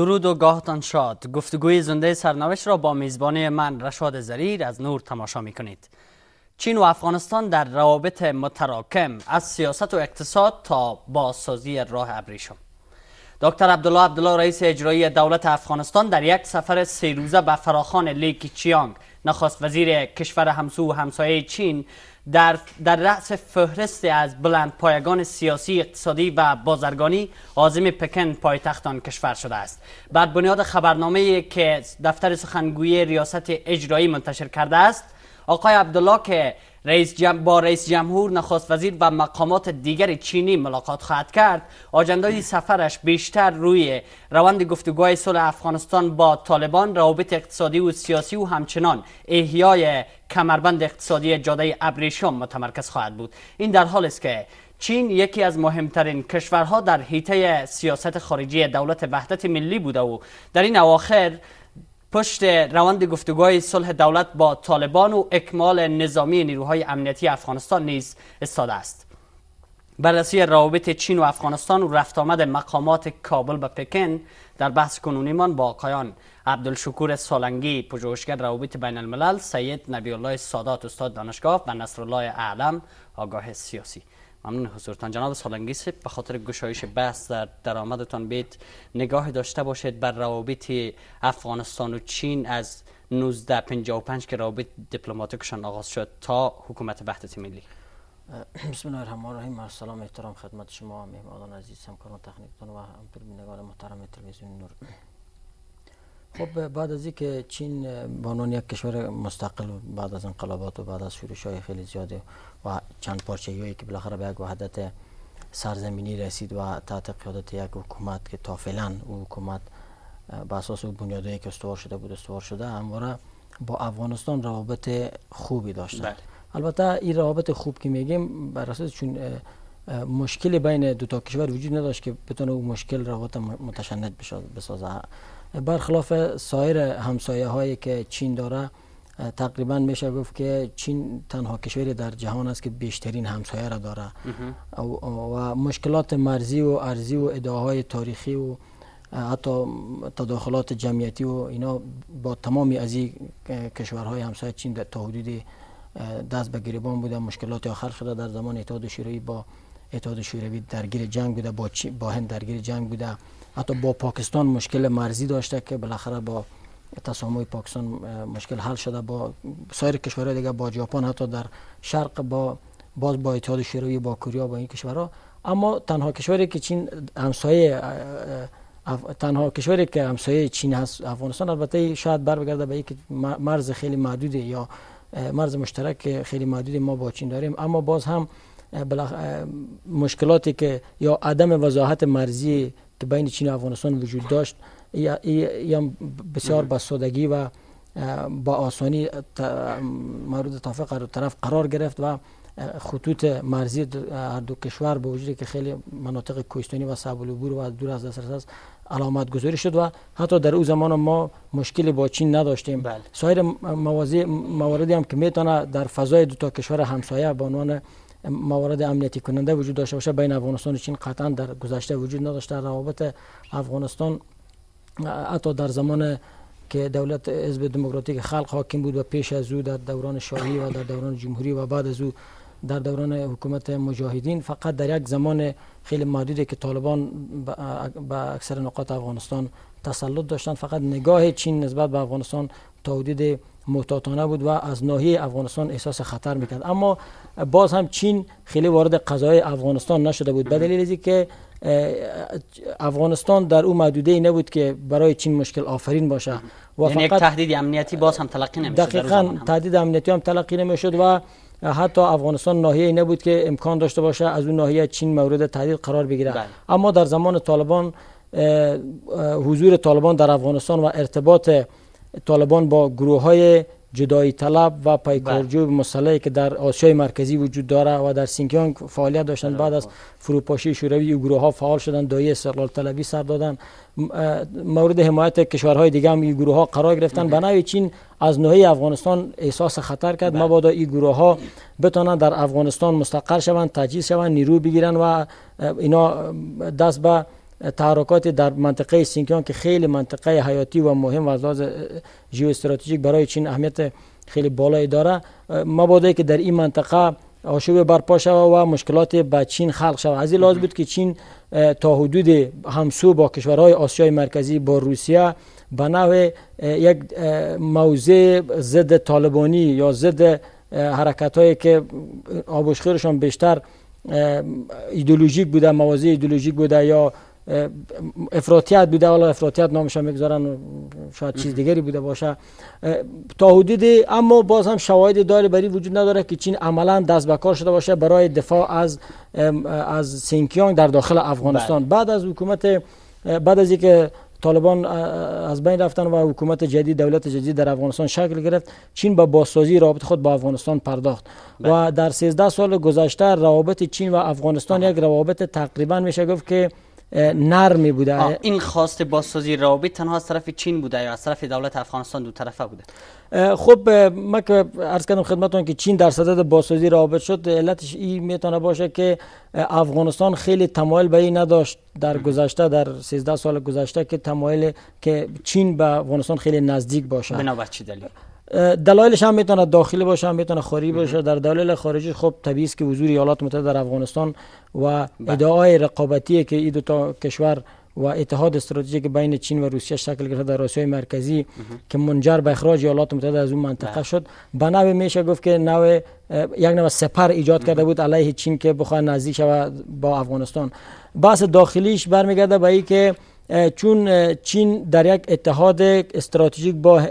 درود و گاهتان شاد گفتگوی زنده سرنوشت را با میزبانی من رشاد زریر از نور تماشا می کنید چین و افغانستان در روابط متراکم از سیاست و اقتصاد تا بازسازی راه ابریشم دکتر عبدالله عبدالله رئیس اجرایی دولت افغانستان در یک سفر سه روزه به فراخان لیکی چیانگ نخست وزیر کشور همسو و همسایه چین در, در رأس فهرست از بلند پایگان سیاسی اقتصادی و بازرگانی آزم پکن پایتخت آن کشور شده است بر بنیاد خبرنامه که دفتر سخنگوی ریاست اجرایی منتشر کرده است آقای عبدالله که رئیس با رئیس جمهور نخست وزیر و مقامات دیگر چینی ملاقات خواهد کرد آجندای سفرش بیشتر روی روند گفتگوهای صلح افغانستان با طالبان روابط اقتصادی و سیاسی و همچنان احیای کمربند اقتصادی جاده ابریشم متمرکز خواهد بود این در حال است که چین یکی از مهمترین کشورها در حیطه سیاست خارجی دولت وحدت ملی بوده و در این اواخر پشت روند گفتگوهای صلح دولت با طالبان و اکمال نظامی نیروهای امنیتی افغانستان نیز استاده است بررسی روابط چین و افغانستان و رفت آمد مقامات کابل به پکن در بحث کنونیمان با آقایان عبدالشکور سالنگی پژوهشگر روابط بین الملل سید نبی الله سادات استاد دانشگاه و نصرالله اعلم آگاه سیاسی ممنون حضورتان جناب سالنگی به خاطر گشایش بحث در درآمدتان بید نگاه داشته باشید بر روابط افغانستان و چین از 1955 که روابط دیپلماتیکشان آغاز شد تا حکومت وحدت ملی بسم الله الرحمن الرحیم سلام احترام خدمت شما مهمانان عزیز همکاران تخنیکتان و همطور محترم تلویزیون نور خب بعد از اینکه چین بانون یک کشور مستقل بعد از انقلابات و بعد از شورش های خیلی زیاده و چند پارچه هایی که بالاخره به یک وحدت سرزمینی رسید و تحت قیادت یک حکومت که تا فعلا او حکومت به اساس بنیادی که استوار شده بود استوار شده همواره با افغانستان روابط خوبی داشتن بله. البته این روابط خوب که میگیم بر اساس چون مشکل بین دو تا کشور وجود نداشت که بتونه او مشکل روابط متشنج بسازه برخلاف سایر همسایه هایی که چین داره تقریبا میشه گفت که چین تنها کشوری در جهان است که بیشترین همسایه را داره و مشکلات مرزی و ارزی و ادعاهای تاریخی و حتی تداخلات جمعیتی و اینا با تمامی از این کشورهای همسایه چین تا حدود دست به گریبان بوده مشکلات آخر شده در زمان اتحاد شوروی با اتحاد شوروی درگیر جنگ بوده با, با هند درگیر جنگ بوده حتی با پاکستان مشکل مرزی داشته که بالاخره با تسامح پاکستان مشکل حل شده با سایر کشورهای دیگه با ژاپن حتی در شرق با باز با اتحاد شوروی با کوریا با این کشورها اما تنها کشوری که چین همسایه تنها کشوری که همسایه چین هست افغانستان البته شاید برگرده به اینکه مرز خیلی محدود یا مرز مشترک خیلی محدود ما با چین داریم اما باز هم مشکلاتی که یا عدم وضاحت مرزی که بین چین و افغانستان وجود داشت یا بسیار با سادگی و با آسانی مورد توافق هر طرف قرار گرفت و خطوط مرزی هر دو کشور به وجودی که خیلی مناطق کوهستانی و صعب و و دور از دسترس است علامت گذاری شد و حتی در او زمان ما مشکل با چین نداشتیم بله. سایر موازی مواردی هم که میتونه در فضای دو تا کشور همسایه به عنوان موارد امنیتی کننده وجود داشته باشه بین افغانستان و چین قطعا در گذشته وجود نداشته روابط افغانستان حتی در زمان که دولت حزب دموکراتیک خلق حاکم بود و پیش از او در دوران شاهی و در دوران جمهوری و بعد از او در دوران حکومت مجاهدین فقط در یک زمان خیلی محدودی که طالبان به اکثر نقاط افغانستان تسلط داشتند فقط نگاه چین نسبت به افغانستان تا محتاطانه بود و از ناحیه افغانستان احساس خطر میکرد اما باز هم چین خیلی وارد قضای افغانستان نشده بود به دلیل که افغانستان در او محدوده ای نبود که برای چین مشکل آفرین باشه و یعنی فقط تهدید امنیتی باز هم تلقی نمیشد دقیقاً تهدید امنیتی هم تلقی نمیشد و حتی افغانستان ناحیه نبود که امکان داشته باشه از اون ناحیه چین مورد تهدید قرار بگیره بله. اما در زمان طالبان حضور طالبان در افغانستان و ارتباط طالبان با گروه های جدای طلب و پیکارجو بله. مسلحی که در آسیای مرکزی وجود داره و در سینکیانگ فعالیت داشتن بعد از فروپاشی شوروی این گروه ها فعال شدن دایی استقلال طلبی سر دادن مورد حمایت کشورهای دیگه هم این گروه ها قرار گرفتن بله. نوی چین از نوعی افغانستان احساس خطر کرد بله. مبادا این گروه ها بتونن در افغانستان مستقر شوند تجهیز شوند نیرو بگیرن و اینا دست به تحرکات در منطقه سینکیان که خیلی منطقه حیاتی و مهم و از لحاظ استراتژیک برای چین اهمیت خیلی بالایی داره مبادا که در این منطقه آشوب برپا شود و مشکلات به چین خلق شود از این لحاظ بود که چین تا حدود همسو با کشورهای آسیای مرکزی با روسیه به یک موضع ضد طالبانی یا ضد حرکت هایی که آبوشخیرشان بیشتر ایدولوژیک بوده موازی ایدولوژیک بوده یا افراطیت بوده حالا افراطیت نامش هم میگذارن شاید چیز دیگری بوده باشه تا حدید اما باز هم شواهد داره برای وجود نداره که چین عملا دست به کار شده باشه برای دفاع از از سینکیانگ در داخل افغانستان بله. بعد از حکومت بعد از اینکه طالبان از بین رفتن و حکومت جدید دولت جدید در افغانستان شکل گرفت چین با بازسازی رابط خود با افغانستان پرداخت بله. و در 13 سال گذشته روابط چین و افغانستان آه. یک روابط تقریبا میشه گفت که نرمی بوده این خواست بازسازی رابط تنها از طرف چین بوده یا از طرف دولت افغانستان دو طرفه بوده خب ما که عرض کردم خدمتتون که چین در صدد بازسازی رابط شد علتش این میتونه باشه که افغانستان خیلی تمایل به این نداشت در گذشته در 13 سال گذشته که تمایل که چین به افغانستان خیلی نزدیک باشه بنابر دلیل دلایلش هم میتونه داخلی باشه هم میتونه خارجی باشه در دلایل خارجی خب طبیعی است که حضور ایالات متحده در افغانستان و بله. ادعای رقابتی که این دو تا کشور و اتحاد استراتژیک بین چین و روسیه شکل گرفته در آسیای مرکزی که منجر به اخراج ایالات متحده از اون منطقه بله. شد به میشه گفت که نوع یک نوع سپر ایجاد کرده بود علیه چین که بخواد نزدیک شود با افغانستان بحث داخلیش برمیگرده به که چون چین در یک اتحاد استراتژیک با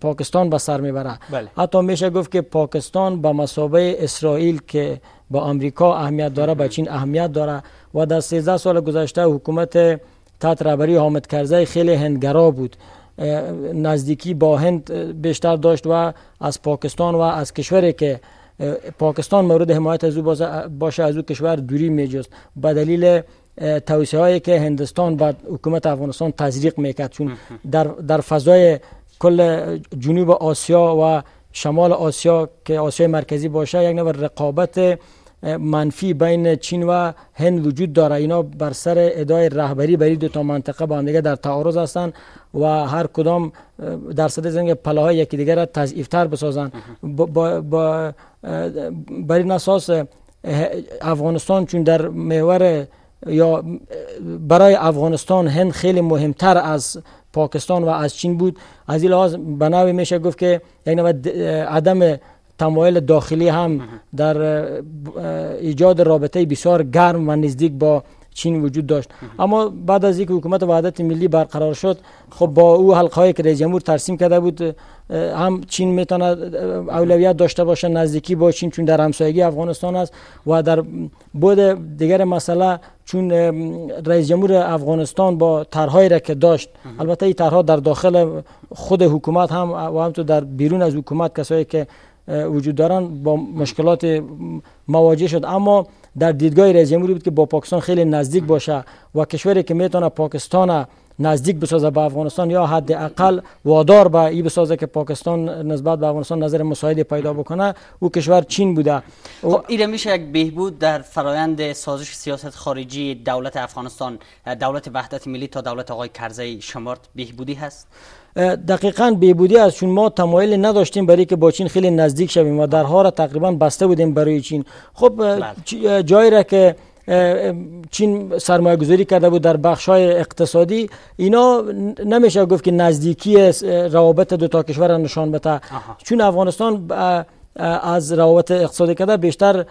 پاکستان به سر میبره بله. حتی میشه گفت که پاکستان به مسابقه اسرائیل که با امریکا اهمیت داره به چین اهمیت داره و در 13 سال گذشته حکومت تحت رهبری حامد کرزی خیلی هندگرا بود نزدیکی با هند بیشتر داشت و از پاکستان و از کشوری که پاکستان مورد حمایت از او باشه از او کشور دوری میجست به دلیل توصیه هایی که هندستان با حکومت افغانستان تزریق میکرد چون در, در فضای کل جنوب آسیا و شمال آسیا که آسیا مرکزی باشه یک نوع رقابت منفی بین چین و هند وجود داره اینا بر سر ادای رهبری برای دو تا منطقه با هم دیگه در تعارض هستند و هر کدام در صد زنگ پلاهای یکی دیگر را بسازند با, با برای افغانستان چون در محور یا برای افغانستان هند خیلی مهمتر از پاکستان و از چین بود از این لحاظ بناوی میشه گفت که یعنی عدم تمایل داخلی هم در ایجاد رابطه بسیار گرم و نزدیک با چین وجود داشت اما بعد از اینکه حکومت وحدت ملی برقرار شد خب با او حلقه‌ای که رئیس جمهور ترسیم کرده بود هم چین میتونه اولویت داشته باشه نزدیکی با چین چون در همسایگی افغانستان است و در بود دیگر مسئله چون رئیس جمهور افغانستان با طرحهایی را که داشت البته این طرحها در داخل خود حکومت هم و تو در بیرون از حکومت کسایی که وجود دارن با مشکلات مواجه شد اما در دیدگاه رئیس جمهوری بود که با پاکستان خیلی نزدیک باشه و کشوری که میتونه پاکستان نزدیک بسازه به افغانستان یا حد اقل وادار به ای بسازه که پاکستان نسبت به افغانستان نظر مساعد پیدا بکنه او کشور چین بوده خب این میشه یک بهبود در فرایند سازش سیاست خارجی دولت افغانستان دولت وحدت ملی تا دولت آقای کرزی شمارت بهبودی هست دقیقا بیبودی از چون ما تمایل نداشتیم برای که با چین خیلی نزدیک شویم و درها را تقریبا بسته بودیم برای چین خب بله. جایی را که چین سرمایه گذاری کرده بود در بخش های اقتصادی اینا نمیشه گفت که نزدیکی روابط دو تا کشور را نشان بده چون افغانستان از روابط اقتصادی کرده بیشتر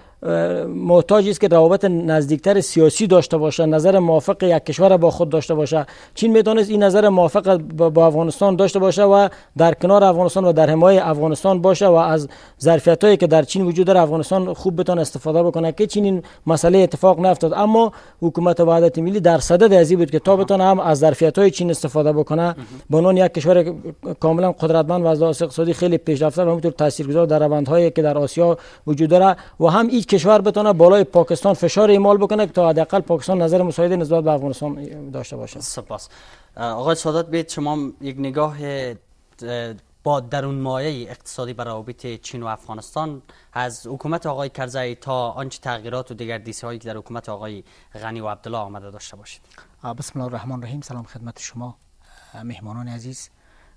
محتاج است که روابط نزدیکتر سیاسی داشته باشه نظر موافق یک کشور با خود داشته باشه چین میتونست این نظر موافق با افغانستان داشته باشه و در کنار افغانستان و در حمایت افغانستان باشه و از ظرفیت هایی که در چین وجود داره افغانستان خوب بتون استفاده بکنه که چین این مسئله اتفاق نیفتاد اما حکومت وحدت ملی در صدد از بود که تا بتون هم از ظرفیت های چین استفاده بکنه به عنوان یک کشور کاملا قدرتمند و از اقتصادی خیلی پیشرفته و همینطور تاثیرگذار در روندهایی که در آسیا وجود داره و هم این کشور بتونه بالای پاکستان فشار اعمال بکنه تا حداقل پاکستان نظر مساعد نسبت به افغانستان داشته باشه سپاس آقای سادات بیت شما یک نگاه با درون مایه اقتصادی بر روابط چین و افغانستان از حکومت آقای کرزی تا آنچه تغییرات و دیگر دیسه هایی که در حکومت آقای غنی و عبدالله آمده داشته باشید بسم الله الرحمن الرحیم سلام خدمت شما مهمانان عزیز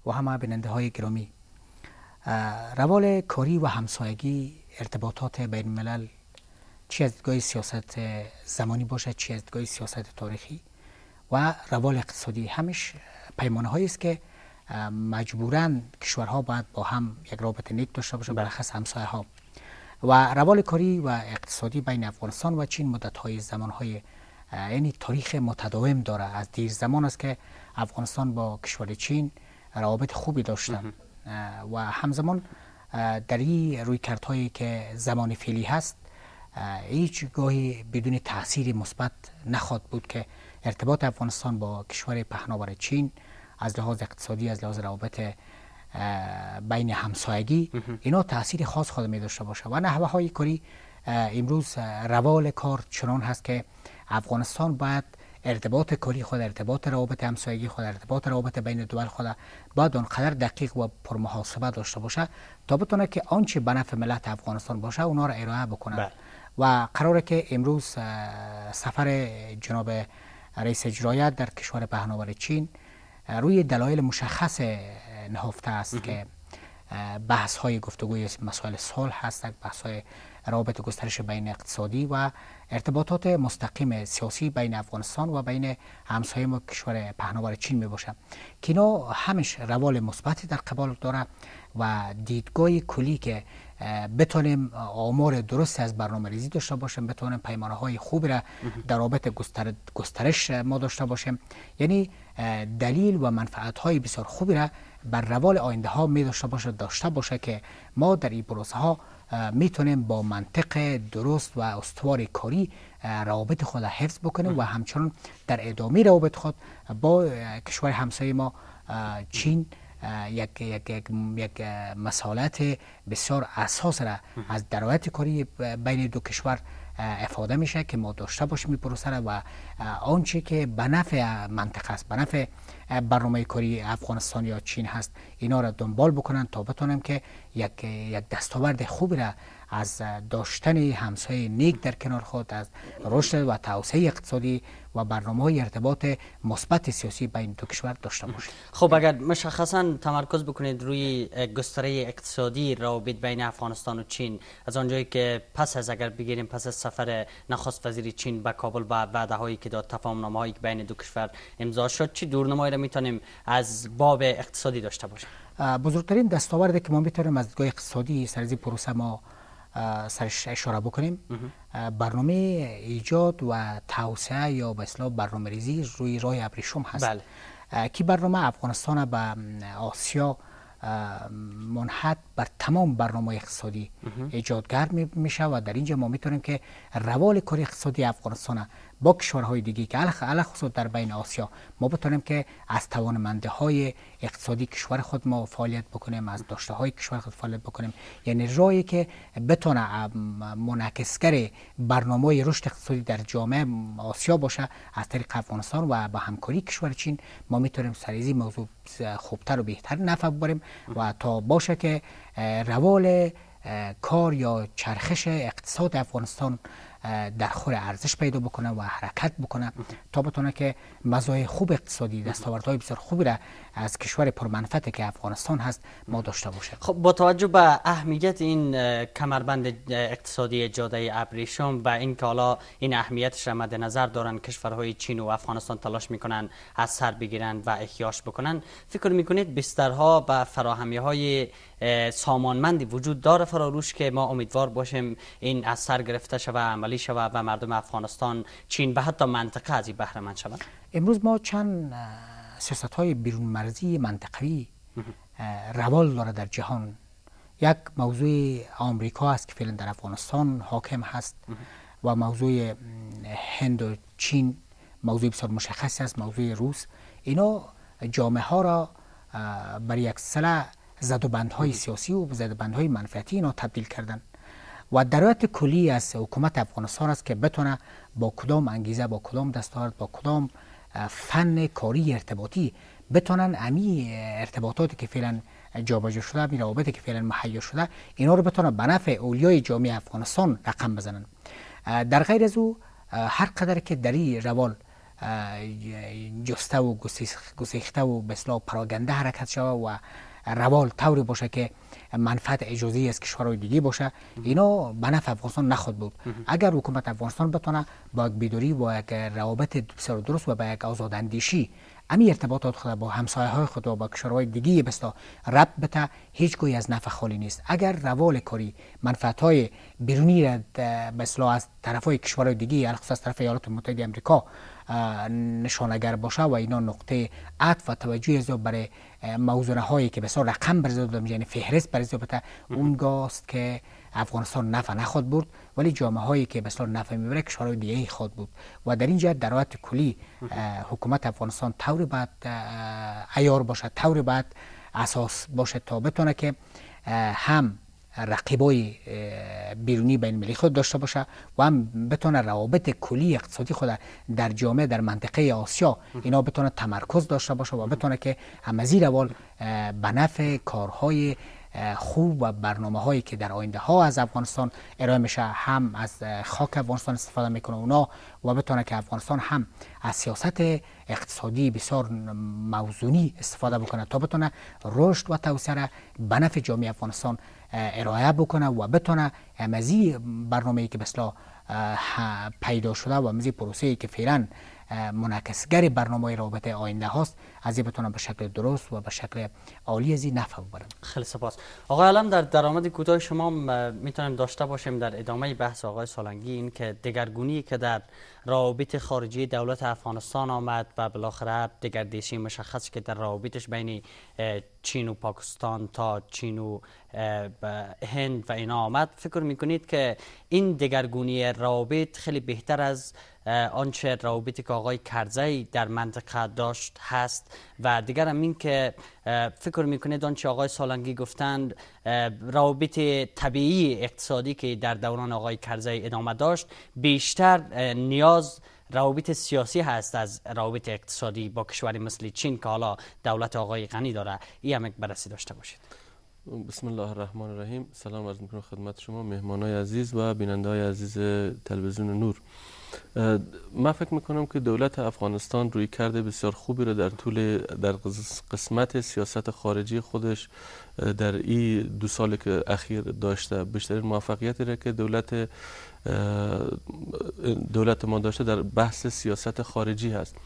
و همه بیننده های گرامی روال کاری و همسایگی ارتباطات بین ملل چی از دیدگاه سیاست زمانی باشد چی از دیدگاه سیاست تاریخی و روال اقتصادی همش پیمانه هایی است که مجبورا کشورها باید با هم یک رابطه نیک داشته باشند برخص بله. همسایه ها و روال کاری و اقتصادی بین افغانستان و چین مدت های زمان های یعنی تاریخ متداوم داره از دیر زمان است که افغانستان با کشور چین روابط خوبی داشتن و همزمان در این روی کرت هایی که زمان فعلی هست هیچ گاهی بدون تاثیر مثبت نخواد بود که ارتباط افغانستان با کشور پهناور چین از لحاظ اقتصادی از لحاظ روابط بین همسایگی اینا تاثیر خاص خود می داشته باشه و نحوه های کاری امروز روال کار چنان هست که افغانستان باید ارتباط کاری خود ارتباط روابط همسایگی خود ارتباط روابط بین دول خود باید آنقدر دقیق و پرمحاسبه داشته باشه تا بتونه که آنچه به نفع ملت افغانستان باشه اونا را ارائه بکنه بله. و قراره که امروز سفر جناب رئیس جرایت در کشور پهناور چین روی دلایل مشخص نهفته است که بحث های گفتگوی مسائل صلح هست بحث های رابط گسترش بین اقتصادی و ارتباطات مستقیم سیاسی بین افغانستان و بین همسایه ما کشور پهنوار چین می باشد که اینا همش روال مثبتی در قبال داره و دیدگاه کلی که بتونیم آمار درست از برنامه ریزی داشته باشیم بتونیم پیمانه های خوب را در رابط گسترش ما داشته باشیم یعنی دلیل و منفعت های بسیار خوبی را بر روال آینده ها می داشته باشه داشته باشه که ما در این پروسه ها میتونیم با منطق درست و استوار کاری روابط خود را حفظ بکنیم و همچنان در ادامه روابط خود با کشور همسایه ما چین یک, یک, یک, بسیار اساس را از درایت کاری بین دو کشور افاده میشه که ما داشته باشیم این پروسه را و آنچه که به نفع منطقه است به نفع برنامه کاری افغانستان یا چین هست اینا را دنبال بکنن تا بتونم که یک, یک دستاورد خوبی را از داشتن همسایه نیک در کنار خود از رشد و توسعه اقتصادی و برنامه های ارتباط مثبت سیاسی بین دو کشور داشته باشید خب اگر مشخصا تمرکز بکنید روی گستره اقتصادی روابط بین افغانستان و چین از آنجایی که پس از اگر بگیریم پس از سفر نخست وزیر چین به کابل و وعده هایی که داد تفاهم نامه هایی که بین دو کشور امضا شد چی دورنمایی را میتونیم از باب اقتصادی داشته باشیم بزرگترین دستاوردی که ما میتونیم از دیدگاه اقتصادی سرزی پروسه ما سرش اشاره بکنیم برنامه ایجاد و توسعه یا به اصطلاح برنامه ریزی روی راه ابریشم هست که بله. برنامه افغانستان به آسیا منحد بر تمام برنامه اقتصادی ایجادگر میشه و در اینجا ما میتونیم که روال کار اقتصادی افغانستان با کشورهای دیگه که الخ خصوص در بین آسیا ما بتونیم که از توانمنده های اقتصادی کشور خود ما فعالیت بکنیم از داشته های کشور خود فعالیت بکنیم یعنی راهی که بتونه منعکسگر برنامه رشد اقتصادی در جامعه آسیا باشه از طریق افغانستان و با همکاری کشور چین ما میتونیم سریزی موضوع خوبتر و بهتر نفع ببریم و تا باشه که روال کار یا چرخش اقتصاد افغانستان در خور ارزش پیدا بکنه و حرکت بکنه تا بتونه که مزایای خوب اقتصادی دستاوردهای بسیار خوبی را از کشور پرمنفعتی که افغانستان هست ما داشته باشه خب با توجه به اهمیت این کمربند اقتصادی جاده ابریشم و این که حالا این اهمیتش را مد نظر دارن کشورهای چین و افغانستان تلاش میکنن از سر بگیرن و احیاش بکنن فکر میکنید بسترها و فراهمی های سامانمندی وجود داره فراروش که ما امیدوار باشیم این از سر گرفته شود عملی شود و مردم افغانستان چین به حتی منطقه از این بهره مند شود امروز ما چند سیاست های بیرون مرزی منطقوی روال داره در جهان یک موضوع آمریکا است که فعلا در افغانستان حاکم هست و موضوع هند و چین موضوع بسیار مشخصی است موضوع روس اینا جامعه ها را بر یک سله زد و های سیاسی و زد و بندهای منفعتی اینا تبدیل کردن و درایت کلی از حکومت افغانستان است که بتونه با کدام انگیزه با کدام دستاورد با کدام فن کاری ارتباطی بتونن امی ارتباطاتی که فعلا جابجا شده می روابطی که فعلا مهیا شده اینا رو بتونن به نفع اولیای جامعه افغانستان رقم بزنن در غیر از او هر قدر که در روال جسته و گسیخته و به پراگنده حرکت شوه و روال طوری باشه که منفعت اجازی از کشورهای دیگه باشه اینا به نفع افغانستان نخواد بود اگر حکومت افغانستان بتونه با یک بیداری با یک روابط بسیار درست و با یک آزاداندیشی امی ارتباطات خود با همسایه های خود و با کشورهای دیگه بستا رب بته هیچ گوی از نفع خالی نیست اگر روال کاری منفعت های بیرونی را به از طرف های کشورهای دیگه یعنی از طرف ایالات متحده آمریکا نشانگر باشه و اینا نقطه عطف و توجه از برای موضوع هایی که بسیار رقم بر دادم یعنی فهرست برزا بتا اونگاه است که افغانستان نفع نخواد برد ولی جامعه هایی که بسیار نفع میبره کشورهای دیگه خود بود و در این جهت در کلی حکومت افغانستان طور بعد ایار باشه طور بعد اساس باشه تا بتونه که هم رقیبای بیرونی بین ملی خود داشته باشه و هم بتونه روابط کلی اقتصادی خود در جامعه در منطقه آسیا اینا بتونه تمرکز داشته باشه و بتونه که این روال به نفع کارهای خوب و برنامه هایی که در آینده ها از افغانستان ارائه میشه هم از خاک افغانستان استفاده میکنه اونا و بتونه که افغانستان هم از سیاست اقتصادی بسیار موزونی استفاده بکنه تا بتونه رشد و توسعه به نفع جامعه افغانستان ارائه بکنه و بتونه مزی برنامه ای که بسلا پیدا شده و مزی پروسه که فعلا منعکسگر برنامه رابطه آینده هاست از بتونم به شکل درست و به شکل عالی از این نفع خیلی سپاس آقای علم در درآمد کوتاه شما میتونیم داشته باشیم در ادامه بحث آقای سالنگی این که دگرگونی که در روابط خارجی دولت افغانستان آمد و بالاخره دیشی مشخص که در روابطش بین چین و پاکستان تا چین و هند و اینا آمد فکر میکنید که این دگرگونی روابط خیلی بهتر از آنچه روابطی که آقای کرزی در منطقه داشت هست و دیگر هم این که فکر میکنید آنچه آقای سالنگی گفتند روابط طبیعی اقتصادی که در دوران آقای کرزی ادامه داشت بیشتر نیاز روابط سیاسی هست از روابط اقتصادی با کشور مثل چین که حالا دولت آقای غنی داره این هم یک بررسی داشته باشید بسم الله الرحمن الرحیم سلام عرض میکنم خدمت شما مهمان عزیز و بیننده های عزیز تلویزیون نور من فکر میکنم که دولت افغانستان روی کرده بسیار خوبی رو در طول در قسمت سیاست خارجی خودش در این دو سال که اخیر داشته بیشترین موفقیتی را که دولت دولت ما داشته در بحث سیاست خارجی هست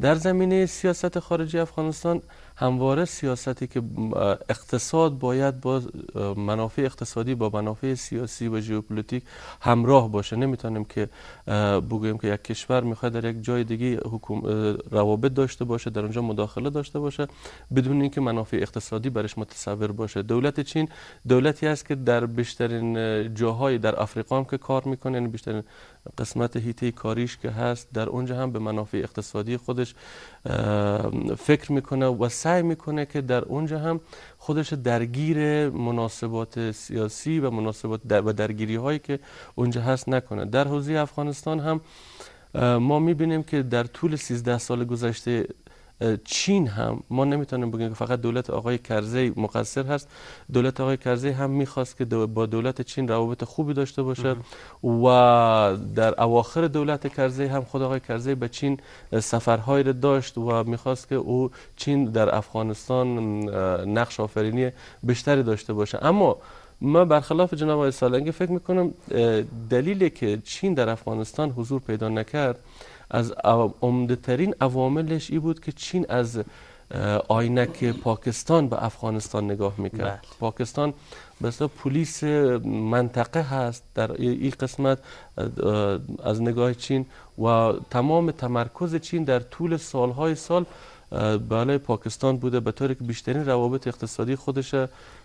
در زمینه سیاست خارجی افغانستان همواره سیاستی که اقتصاد باید با منافع اقتصادی با منافع سیاسی و ژئوپلیتیک همراه باشه نمیتونیم که بگوییم که یک کشور میخواد در یک جای دیگه روابط داشته باشه در اونجا مداخله داشته باشه بدون اینکه منافع اقتصادی برش متصور باشه دولت چین دولتی است که در بیشترین جاهای در افریقا هم که کار میکنه یعنی بیشترین قسمت هیته کاریش که هست در اونجا هم به منافع اقتصادی خودش فکر میکنه و سعی میکنه که در اونجا هم خودش درگیر مناسبات سیاسی و مناسبات و درگیری هایی که اونجا هست نکنه در حوزه افغانستان هم ما میبینیم که در طول 13 سال گذشته چین هم ما نمیتونیم بگیم که فقط دولت آقای کرزی مقصر هست دولت آقای کرزی هم میخواست که با دولت چین روابط خوبی داشته باشد و در اواخر دولت کرزی هم خود آقای کرزی به چین سفرهایی داشت و میخواست که او چین در افغانستان نقش آفرینی بیشتری داشته باشه اما ما برخلاف جناب آقای سالنگی فکر میکنم دلیلی که چین در افغانستان حضور پیدا نکرد از عمده ترین عواملش ای بود که چین از آینک پاکستان به افغانستان نگاه میکرد بله. پاکستان بسیار پلیس منطقه هست در این قسمت از نگاه چین و تمام تمرکز چین در طول سالهای سال بالای پاکستان بوده به طوری که بیشترین روابط اقتصادی خودش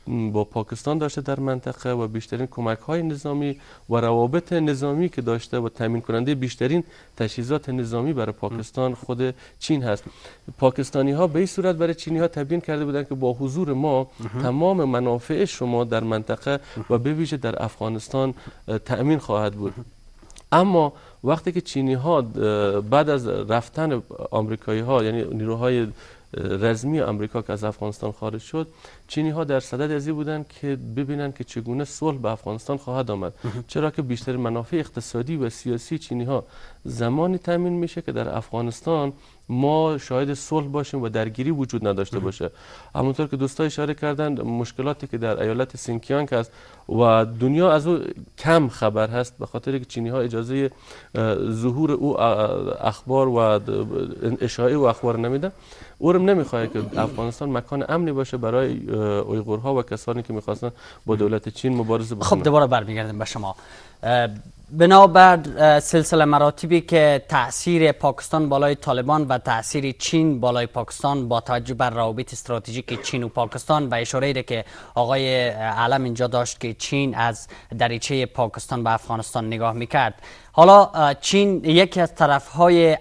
با پاکستان داشته در منطقه و بیشترین کمک های نظامی و روابط نظامی که داشته و تامین کننده بیشترین تجهیزات نظامی برای پاکستان خود چین هست پاکستانی ها به این صورت برای چینی ها تبیین کرده بودند که با حضور ما تمام منافع شما در منطقه و به در افغانستان تأمین خواهد بود اما وقتی که چینی ها بعد از رفتن آمریکایی ها یعنی نیروهای رزمی آمریکا که از افغانستان خارج شد چینی ها در صدد ازی بودند که ببینند که چگونه صلح به افغانستان خواهد آمد چرا که بیشتر منافع اقتصادی و سیاسی چینی ها زمانی تامین میشه که در افغانستان ما شاید صلح باشیم و درگیری وجود نداشته باشه همونطور که دوستها اشاره کردن مشکلاتی که در ایالت سینکیانک هست و دنیا از او کم خبر هست به خاطر که چینی ها اجازه ظهور او اخبار و اشاعه و اخبار نمیدن اورم نمیخواد که افغانستان مکان امنی باشه برای اویغورها و کسانی که میخواستن با دولت چین مبارزه بکنن خب دوباره برمیگردیم به شما بنابر سلسله مراتبی که تاثیر پاکستان بالای طالبان و تاثیر چین بالای پاکستان با توجه بر روابط استراتژیک چین و پاکستان و اشاره که آقای علم اینجا داشت که چین از دریچه پاکستان به افغانستان نگاه میکرد حالا چین یکی از طرفهای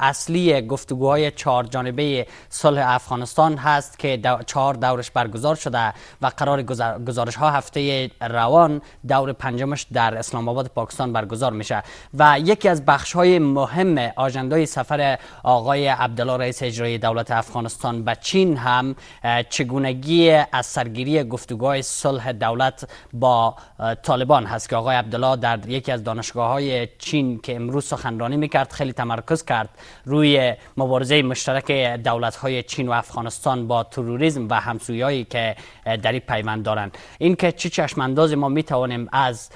اصلی گفتگوهای چهار جانبه صلح افغانستان هست که دو چهار دورش برگزار شده و قرار گزارش ها هفته روان دور پنجمش در اسلام آباد پاکستان پاکستان برگزار میشه و یکی از بخش های مهم آجندای سفر آقای عبدالله رئیس اجرایی دولت افغانستان به چین هم چگونگی از سرگیری گفتگوهای صلح دولت با طالبان هست که آقای عبدالله در یکی از دانشگاه های چین که امروز سخنرانی میکرد خیلی تمرکز کرد روی مبارزه مشترک دولت های چین و افغانستان با تروریسم و همسویایی که در این پیوند دارند این که چه انداز ما میتوانیم از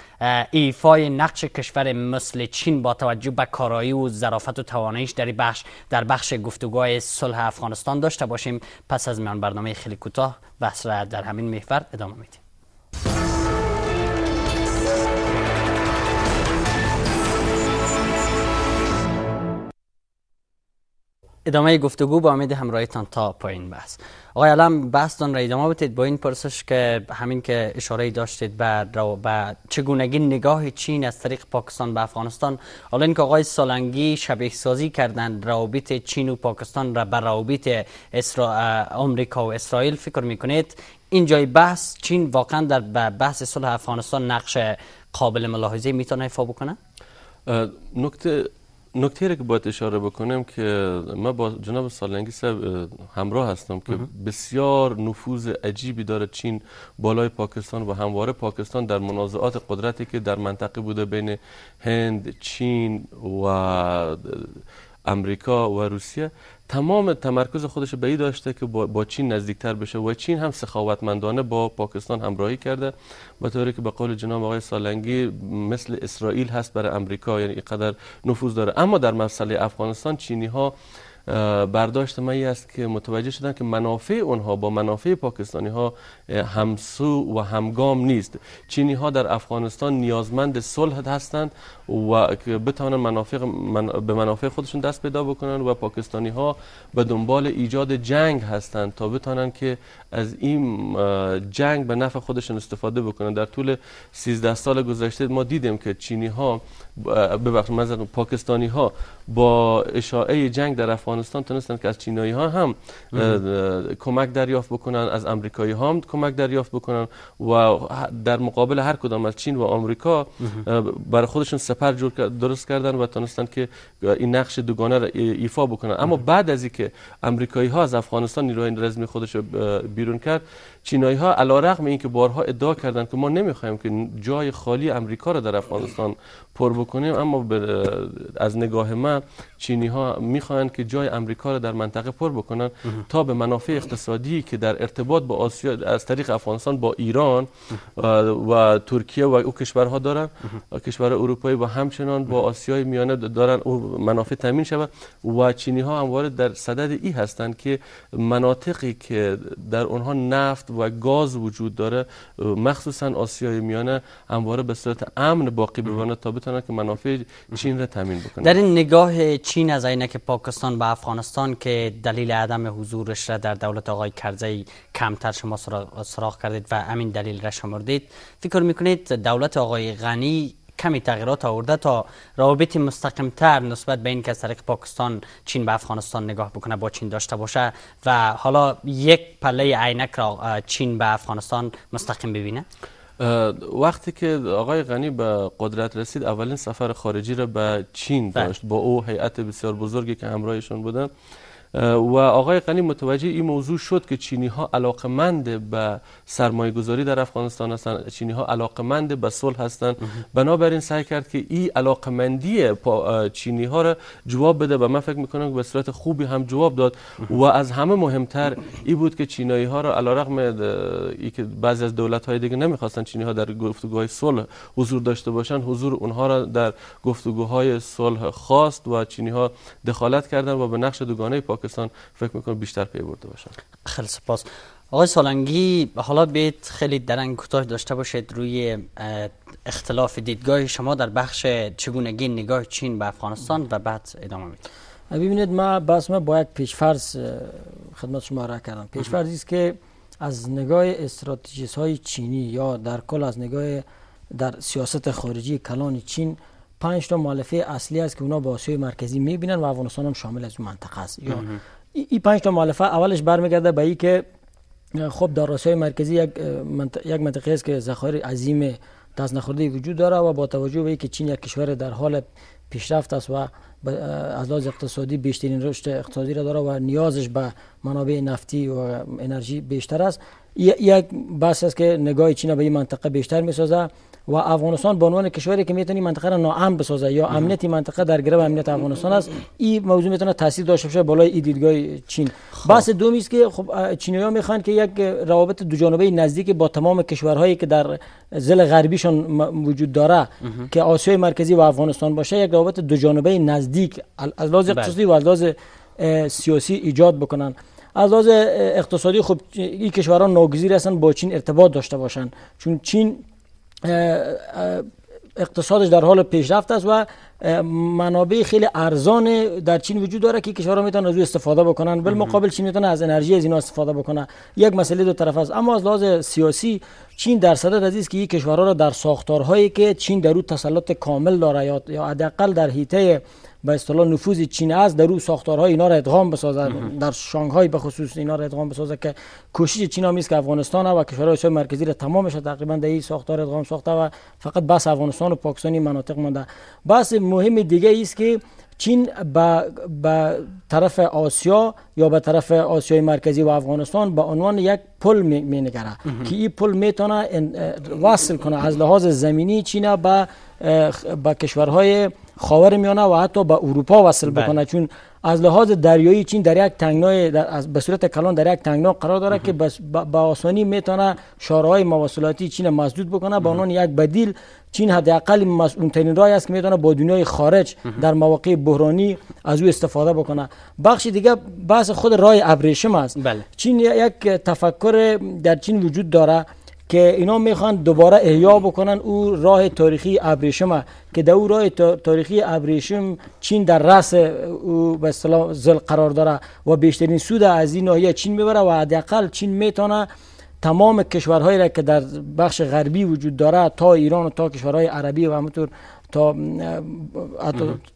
ایفای نقش کشور مثل چین با توجه به کارایی و ظرافت و تواناییش در بخش در بخش گفتگوهای صلح افغانستان داشته باشیم پس از میان برنامه خیلی کوتاه بحث را در همین محور ادامه میدیم ادامه گفتگو با امید همراهیتان تا پایین بحث آقای علم بحثتان را ادامه بتید با این پرسش که همین که اشاره داشتید به به چگونگی نگاه چین از طریق پاکستان به افغانستان حالا اینکه آقای سالنگی شبیه سازی کردن روابط چین و پاکستان را به روابط اسرا... آمریکا و اسرائیل فکر میکنید این جای بحث چین واقعا در بحث صلح افغانستان نقش قابل ملاحظه میتونه ایفا بکنه نکته نکته که باید اشاره بکنم که من با جناب سالنگی صاحب همراه هستم که بسیار نفوذ عجیبی داره چین بالای پاکستان و همواره پاکستان در منازعات قدرتی که در منطقه بوده بین هند، چین و امریکا و روسیه تمام تمرکز خودش به داشته که با, چین نزدیکتر بشه و چین هم سخاوتمندانه با پاکستان همراهی کرده به طوری که به قول جناب آقای سالنگی مثل اسرائیل هست برای امریکا یعنی اینقدر نفوذ داره اما در مسئله افغانستان چینی ها برداشت من است که متوجه شدن که منافع اونها با منافع پاکستانی ها همسو و همگام نیست چینی ها در افغانستان نیازمند صلح هستند و بتوانند منافع به منافع خودشون دست پیدا بکنن و پاکستانی ها به دنبال ایجاد جنگ هستند تا بتوانند که از این جنگ به نفع خودشون استفاده بکنن در طول 13 سال گذشته ما دیدیم که چینی ها ببخشید پاکستانی ها با اشاعه جنگ در افغانستان افغانستان تونستند که از چینایی ها هم کمک دریافت بکنن از امریکایی ها هم کمک دریافت بکنن و در مقابل هر کدام از چین و آمریکا برای خودشون سپر جور درست کردن و تونستند که این نقش دوگانه را ایفا بکنن اما بعد از اینکه امریکایی ها از افغانستان نیروهای رزمی خودش بیرون کرد چینایی ها علا رقم این که بارها ادعا کردن که ما نمیخوایم که جای خالی امریکا رو در افغانستان پر بکنیم اما از نگاه من چینی ها میخواین که جای امریکا رو در منطقه پر بکنن تا به منافع اقتصادی که در ارتباط با آسیا از طریق افغانستان با ایران و ترکیه و او کشورها دارن کشور اروپایی و همچنان با آسیای میانه دارن او منافع تامین شود و چینی ها همواره در صدد ای هستند که مناطقی که در آنها نفت و گاز وجود داره مخصوصا آسیای میانه همواره به صورت امن باقی بمانه تا بتونه که منافع چین را تامین بکنه در این نگاه چین از که پاکستان به افغانستان که دلیل عدم حضورش را در دولت آقای کرزی کمتر شما سراغ کردید و همین دلیل را شمردید فکر میکنید دولت آقای غنی کمی تغییرات آورده تا مستقیم تر نسبت به اینکه که از پاکستان چین به افغانستان نگاه بکنه با چین داشته باشه و حالا یک پله عینک را چین به افغانستان مستقیم ببینه وقتی که آقای غنی به قدرت رسید اولین سفر خارجی را به چین بله. داشت با او هیئت بسیار بزرگی که همراهشون بودن و آقای قنی متوجه این موضوع شد که چینی ها علاقمند به سرمایه گذاری در افغانستان هستند چینی ها علاقمند به صلح هستند بنابراین سعی کرد که این علاقمندی چینی ها را جواب بده و من فکر میکنم که به صورت خوبی هم جواب داد و از همه مهمتر این بود که چینایی ها را رغم که بعضی از دولت های دیگه نمیخواستن چینی ها در گفتگوهای صلح حضور داشته باشند حضور اونها را در گفتگوهای صلح خواست و چینی ها دخالت کردند و به نقش دوگانه پا پاکستان فکر میکنم بیشتر پی برده باشن خیلی سپاس آقای سالنگی حالا بیت خیلی درنگ کوتاه داشته باشید روی اختلاف دیدگاه شما در بخش چگونگی نگاه چین به افغانستان و بعد ادامه میدید ببینید ما بس ما پیش فرض خدمت شما را کردم فرض است که از نگاه استراتژیست های چینی یا در کل از نگاه در سیاست خارجی کلان چین پنج تا اصلی است که اونا با آسیای مرکزی میبینن و افغانستان هم شامل از اون منطقه است یا این پنج تا مالفه اولش برمیگرده به که خب در آسیای مرکزی یک منطقه است که ذخایر عظیم دست نخورده وجود داره و با توجه به اینکه چین یک کشور در حال پیشرفت است و از لحاظ اقتصادی بیشترین رشد اقتصادی را داره و نیازش به منابع نفتی و انرژی بیشتر است یک بحث است که نگاه چین به این منطقه بیشتر میسازه و افغانستان به عنوان کشوری که میتونی منطقه را ناامن بسازه یا امنیت منطقه در گرو امنیت افغانستان است این موضوع میتونه تاثیر داشته باشه بالای این دیدگاه چین خب. بحث دومی است که خب ها میخوان که یک روابط دو جانبه نزدیک با تمام کشورهایی که در زل غربیشون وجود داره که آسیای مرکزی و افغانستان باشه یک روابط دو جانبه نزدیک از لحاظ بله. اقتصادی و از لحاظ سیاسی ایجاد بکنن از لحاظ اقتصادی خب این کشورها ناگزیر هستن با چین ارتباط داشته باشند چون چین اقتصادش در حال پیشرفت است و منابع خیلی ارزان در چین وجود داره که کشورها میتونن از او استفاده بکنن بل مقابل چین میتونه از انرژی از اینا استفاده بکنه یک مسئله دو طرف است اما از لحاظ سیاسی چین در صدد عزیز که این کشورها را در ساختارهایی که چین در او تسلط کامل داره یا حداقل در حیطه به اصطلاح نفوذ چین است در او ساختارهای اینا را ادغام بسازد در شانگهای به خصوص اینا را ادغام بسازد که کوشش چین هم است که افغانستان و کشورهای آسیای مرکزی را تمامش تقریبا در این ساختار ادغام ساخته و فقط بس افغانستان و پاکستانی مناطق مانده بس مهم دیگه است که چین به به طرف آسیا یا به طرف آسیای مرکزی و افغانستان به عنوان یک پل می نگره که این پل میتونه وصل کنه از لحاظ زمینی چین به به کشورهای خاور میانه و حتی به اروپا وصل بله. بکنه چون از لحاظ دریایی چین در یک تنگنای به صورت کلان در یک تنگنا قرار داره که به آسانی میتونه شارهای مواصلاتی چین مسدود بکنه به عنوان یک بدیل چین حداقل مسئول ترین است که میتونه با دنیای خارج در مواقع بحرانی از او استفاده بکنه بخش دیگه بحث خود رای ابریشم است بله. چین یک تفکر در چین وجود داره که اینا میخوان دوباره احیا بکنن او راه تاریخی ابریشم که در او راه تاریخی ابریشم چین در رأس او به اصطلاح زل قرار داره و بیشترین سود از این ناحیه چین میبره و حداقل چین میتونه تمام کشورهایی را که در بخش غربی وجود داره تا ایران و تا کشورهای عربی و همونطور تا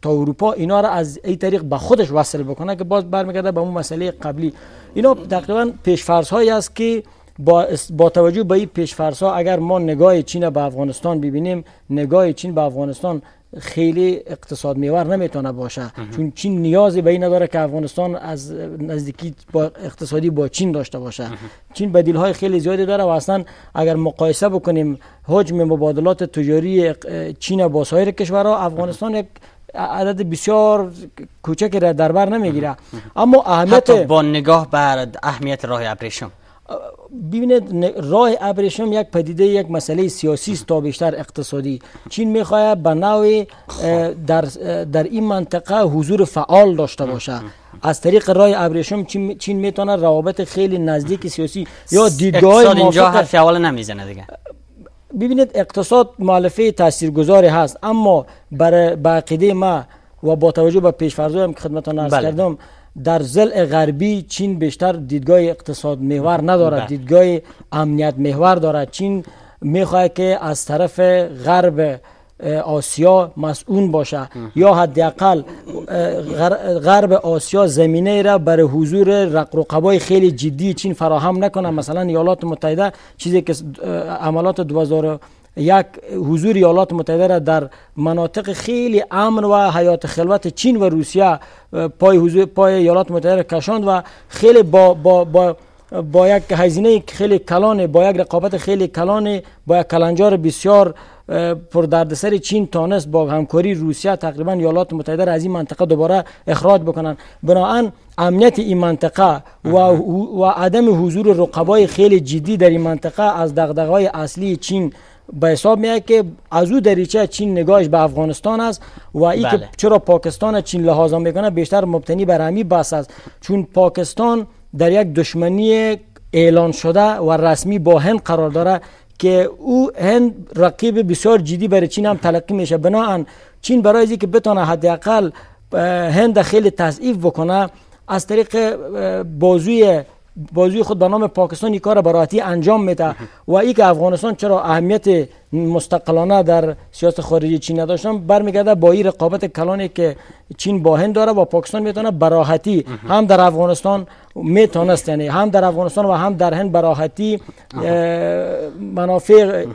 تا اروپا اینا را از این طریق به خودش وصل بکنه که باز برمیگرده به اون مسئله قبلی اینا تقریبا پیش فرض هایی است که با, با توجه به این فرسا، اگر ما نگاه چین به افغانستان ببینیم نگاه چین به افغانستان خیلی اقتصاد میور نمیتونه باشه چون چین نیازی به این نداره که افغانستان از نزدیکی با اقتصادی با چین داشته باشه چین بدیل های خیلی زیادی داره و اصلا اگر مقایسه بکنیم حجم مبادلات تجاری چین با سایر کشورها افغانستان یک عدد بسیار کوچکی را در بر نمیگیره اما اهمیت با نگاه بر اهمیت راه ابریشم ببینید راه ابریشم یک پدیده یک مسئله سیاسی است تا بیشتر اقتصادی چین میخواهد به نوع در, در این منطقه حضور فعال داشته باشه از طریق راه ابریشم چین, میتونه روابط خیلی نزدیک سیاسی یا دیدگاه اقتصاد اینجا هر فعال نمیزنه دیگه ببینید اقتصاد مؤلفه تاثیرگذاری هست اما بر عقیده ما و با توجه به پیشفرضایم که خدمتتون عرض بله. کردم در زل غربی چین بیشتر دیدگاه اقتصاد محور ندارد بله. دیدگاه امنیت محور دارد چین میخواهد که از طرف غرب آسیا مسئول باشه یا حداقل غرب آسیا زمینه را بر حضور رقرقبای خیلی جدی چین فراهم نکنه مثلا ایالات متحده چیزی که عملات 2000 یک حضور ایالات متحده را در مناطق خیلی امن و حیات خلوت چین و روسیه پای حضور پای ایالات متحده کشاند و خیلی با با, با با یک هزینه خیلی کلان با یک رقابت خیلی کلان با یک کلنجار بسیار پر دردسر چین تانست با همکاری روسیه تقریبا یالات متحده از این منطقه دوباره اخراج بکنن بنابراین امنیت این منطقه و, و عدم حضور رقبای خیلی جدی در این منطقه از دغدغه‌های اصلی چین به حساب میاد که از او دریچه چین نگاهش به افغانستان است و ای که بله. چرا پاکستان چین لحاظا میکنه بیشتر مبتنی بر همی بحث است چون پاکستان در یک دشمنی اعلان شده و رسمی با هند قرار داره که او هند رقیب بسیار جدی برای چین هم تلقی میشه بناهن چین برای اینکه بتونه حداقل هند خیلی تضعیف بکنه از طریق بازوی بازی خود به پاکستان این کار براحتی انجام میده و ای که افغانستان چرا اهمیت مستقلانه در سیاست خارجی چین نداشتن برمیگرده با این رقابت کلانی که چین با هند داره و پاکستان میتونه براحتی هم در افغانستان میتونست یعنی هم در افغانستان و هم در هند براحتی منافع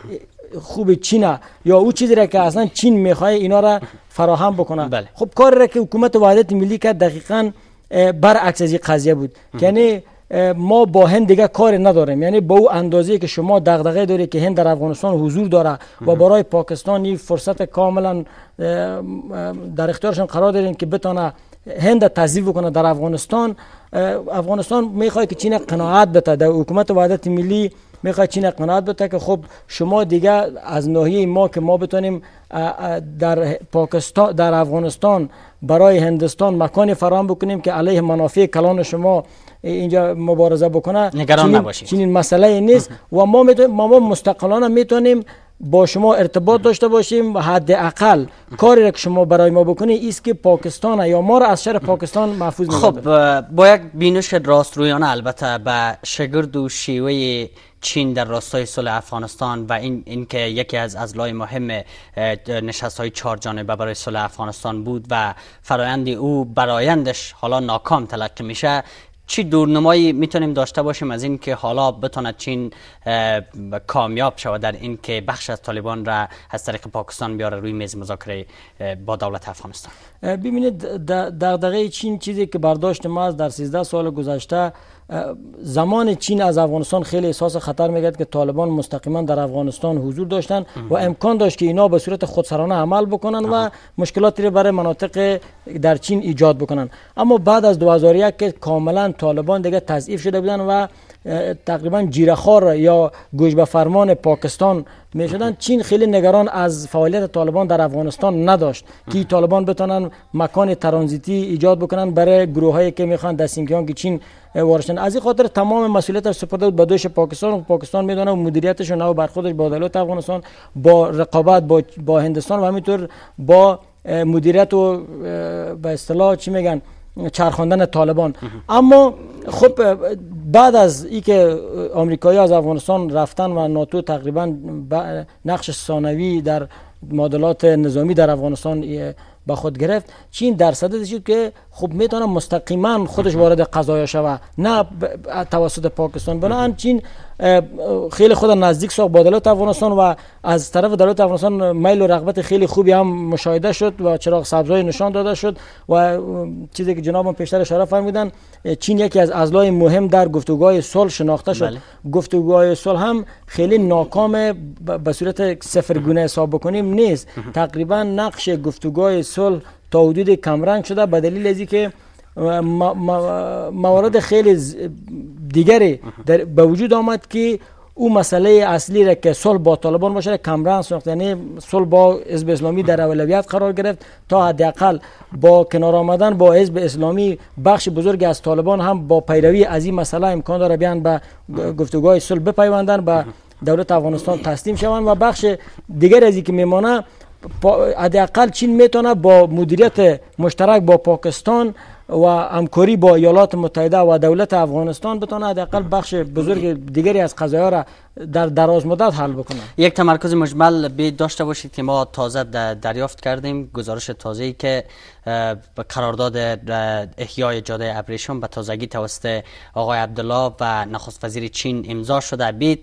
خوب چین یا او چیزی را که اصلا چین میخواه اینا را فراهم بکنه بله. خب کاری را که حکومت وحدت ملی کرد دقیقا برعکس از این قضیه بود یعنی ما با هند دیگه کار نداریم یعنی با او اندازه که شما دغدغه داری که هند در افغانستان حضور داره و برای پاکستان این فرصت کاملا در اختیارشان قرار داریم که بتانه هند تضیف کنه در افغانستان افغانستان میخواد که چین قناعت بده در حکومت وحدت ملی میخواد چین قناعت بده که خب شما دیگه از ناحیه ما که ما بتونیم در پاکستان در افغانستان برای هندستان مکان فرام بکنیم که علیه منافع کلان شما اینجا مبارزه بکنه نگران نباشید چنین مسئله نیست و ما ما مستقلانه میتونیم با شما ارتباط داشته باشیم و حداقل کاری را که شما برای ما بکنید ایست که پاکستان یا ما را از شر پاکستان محفوظ خب با یک بینش راست رویانه البته به شگرد و شیوه چین در راستای صلح افغانستان و این اینکه یکی از از لای مهم نشست های چهار جانبه برای صلح افغانستان بود و فرایند او برایندش حالا ناکام تلقی میشه چی دورنمایی میتونیم داشته باشیم از اینکه حالا بتونه چین کامیاب شود در اینکه بخش از طالبان را از طریق پاکستان بیاره روی میز مذاکره با دولت افغانستان ببینید دغدغه چین چیزی که برداشت ما در 13 سال گذشته زمان چین از افغانستان خیلی احساس خطر میگرد که طالبان مستقیما در افغانستان حضور داشتند و امکان داشت که اینا به صورت خودسرانه عمل بکنن و مشکلاتی رو برای مناطق در چین ایجاد بکنن اما بعد از 2001 که کاملا طالبان دیگه تضعیف شده بودند و تقریبا جیرخار یا گوش به فرمان پاکستان می شدن چین خیلی نگران از فعالیت طالبان در افغانستان نداشت که طالبان بتوانند مکان ترانزیتی ایجاد بکنن برای گروه هایی که میخوان سینکیان که چین وارشن از این خاطر تمام مسئولیتش سپرده بود به دوش پاکستان و پاکستان میدونه و مدیریتش نو بر خودش با دولت افغانستان با رقابت با, با هندستان و همینطور با مدیریت و به اصطلاح چی میگن چرخاندن طالبان اما خب بعد از که آمریکایی از افغانستان رفتن و ناتو تقریبا نقش ثانوی در معادلات نظامی در افغانستان به خود گرفت چین در صدد شد که خب میتونه مستقیما خودش وارد قضایا شوه نه توسط پاکستان بلند چین خیلی خود نزدیک ساخت با دولت افغانستان و از طرف دولت افغانستان میل و رغبت خیلی خوبی هم مشاهده شد و چراغ سبزای نشان داده شد و چیزی که جناب پیشتر اشاره فرمودن چین یکی از ازلای مهم در گفتگوهای صلح شناخته شد بله. گفتگوهای صلح هم خیلی ناکام به صورت سفرگونه حساب بکنیم نیست تقریبا نقش گفتگوهای صلح تا حدود کمرنگ شده به دلیل اینکه موارد خیلی دیگری در به وجود آمد که او مسئله اصلی را که صلح با طالبان باشه کمران ساخت یعنی صلح با حزب اسلامی در اولویت قرار گرفت تا حداقل با کنار آمدن با حزب اسلامی بخش بزرگی از طالبان هم با پیروی از این مسئله امکان داره بیان به گفتگوهای صلح بپیوندن به دولت افغانستان تسلیم شوند و بخش دیگر از که میمانه حداقل چین میتونه با مدیریت مشترک با پاکستان و همکاری با ایالات متحده و دولت افغانستان بتواند حداقل بخش بزرگ دیگری از قضایا را در دراز مدت حل بکنه یک تمرکز مجمل به داشته باشید که ما تازه دریافت کردیم گزارش تازه ای که قرارداد احیای جاده ابریشم به تازگی توسط آقای عبدالله و نخست وزیر چین امضا شده بیت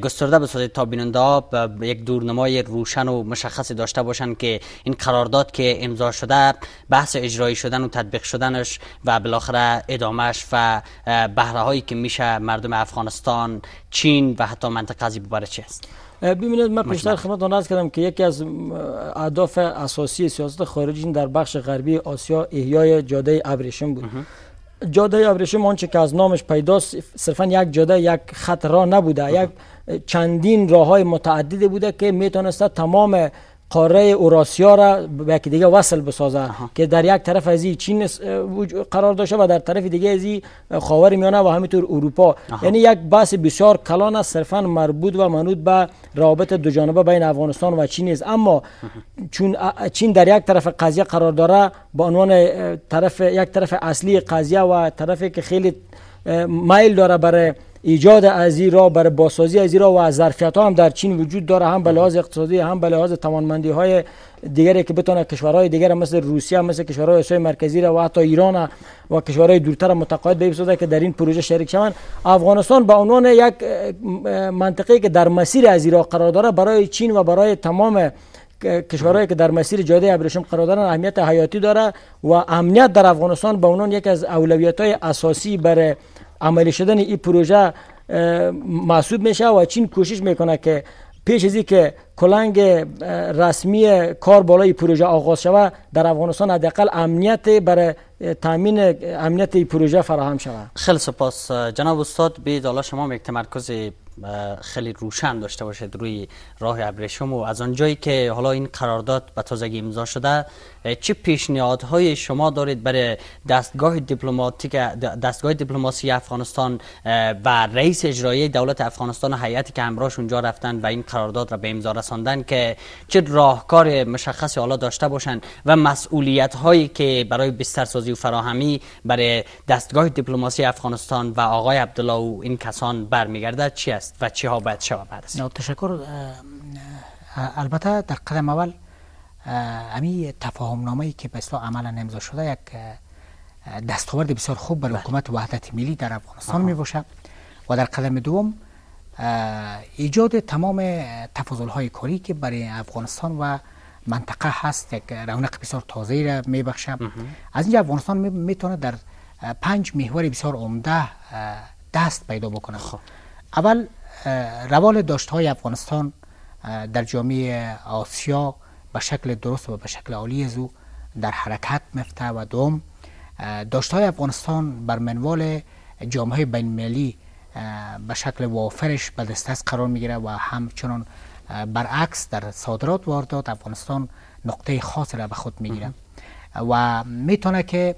گسترده بسازید تا بیننده ها یک دورنمای روشن و مشخصی داشته باشند که این قرارداد که امضا شده بحث اجرایی شدن و تطبیق شدنش و بالاخره ادامش و بهره هایی که میشه مردم افغانستان چین و حتی منطقه از برای چی است ببینید من پیشتر خدمت عرض کردم که یکی از اهداف اساسی سیاست خارجی در بخش غربی آسیا احیای جاده ابریشم بود جاده ابریشم آنچه که از نامش پیداست صرفا یک جاده یک خط راه نبوده یک چندین راه های متعدده بوده که میتونسته تمام قاره اوراسیا را به دیگه وصل بسازه که در یک طرف از چین قرار داشته و در طرف دیگه از خاور میانه و همینطور اروپا یعنی یک بحث بسیار کلان است صرفا مربوط و منوط به رابطه دو جانبه بین افغانستان و چین است اما چون چین در یک طرف قضیه قرار داره به عنوان طرف یک طرف اصلی قضیه و طرفی که خیلی مایل داره برای ایجاد ازیرا برای بازسازی ازیرا و از ظرفیت ها هم در چین وجود داره هم به لحاظ اقتصادی هم به لحاظ توانمندی های دیگری که بتونه کشورهای دیگر مثل روسیه مثل کشورهای آسیای مرکزی را و حتی ایران و کشورهای دورتر متقاعد به که در این پروژه شریک شوند افغانستان به عنوان یک منطقه که در مسیر ازیرا قرار داره برای چین و برای تمام کشورهایی که در مسیر جاده ابریشم قرار دارن اهمیت حیاتی داره و امنیت در افغانستان به عنوان یکی از اولویت های اساسی برای عملی شدن این پروژه محسوب میشه و چین کوشش میکنه که پیش ازی که کلنگ رسمی کار بالای پروژه آغاز شود در افغانستان حداقل امنیت برای تامین امنیت پروژه فراهم شود خیلی سپاس جناب استاد به دالا شما یک خیلی روشن داشته باشد روی راه ابریشم و از آنجایی که حالا این قرارداد به تازگی امضا شده چه پیشنهادهای شما دارید برای دستگاه دیپلماتیک دستگاه دیپلماسی افغانستان و رئیس اجرایی دولت افغانستان و هیئتی که همراهش اونجا رفتن و این قرارداد را به امضا رساندن که چه راهکار مشخصی حالا داشته باشند و مسئولیت هایی که برای بسترسازی و فراهمی برای دستگاه دیپلماسی افغانستان و آقای عبدالله و این کسان برمیگردد چی است و چی ها باید شود تشکر البته در قدم اول امی تفاهم نامه که به اصطلاح عملا امضا شده یک دستاورد بسیار خوب برای بله. حکومت وحدت ملی در افغانستان می و در قدم دوم ایجاد تمام تفاضل های کاری که برای افغانستان و منطقه هست یک رونق بسیار تازه را می میبخشه از اینجا افغانستان می در پنج محور بسیار عمده دست پیدا بکنه خب. اول روال داشت های افغانستان در جامعه آسیا به شکل درست و به شکل عالی زو در حرکت مفته و دوم داشت های افغانستان بر منوال جامعه بین به شکل وافرش به دسترس قرار میگیره و همچنان برعکس در صادرات واردات افغانستان نقطه خاص را به خود میگیره و میتونه که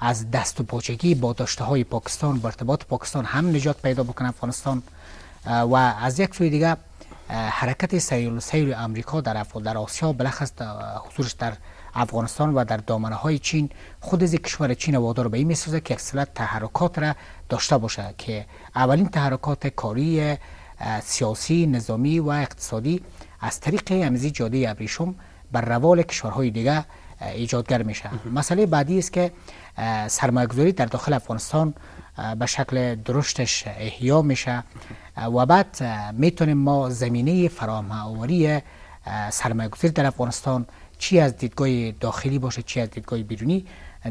از دست و پاچگی با داشته های پاکستان با ارتباط پاکستان هم نجات پیدا بکنه افغانستان و از یک سوی دیگه حرکت سیل سیل آمریکا در در آسیا بلخص حضورش در افغانستان و در دامنه های چین خود از کشور چین وادار به این میسازه که سلسله تحرکات را داشته باشه که اولین تحرکات کاری سیاسی نظامی و اقتصادی از طریق امزی جاده ابریشم بر روال کشورهای دیگه ایجادگر میشه مسئله بعدی است که سرمایه‌گذاری در داخل افغانستان به شکل درشتش احیا میشه و بعد میتونیم ما زمینه فراهم سرمایه سرمایه‌گذاری در افغانستان چی از دیدگاه داخلی باشه چی از دیدگاه بیرونی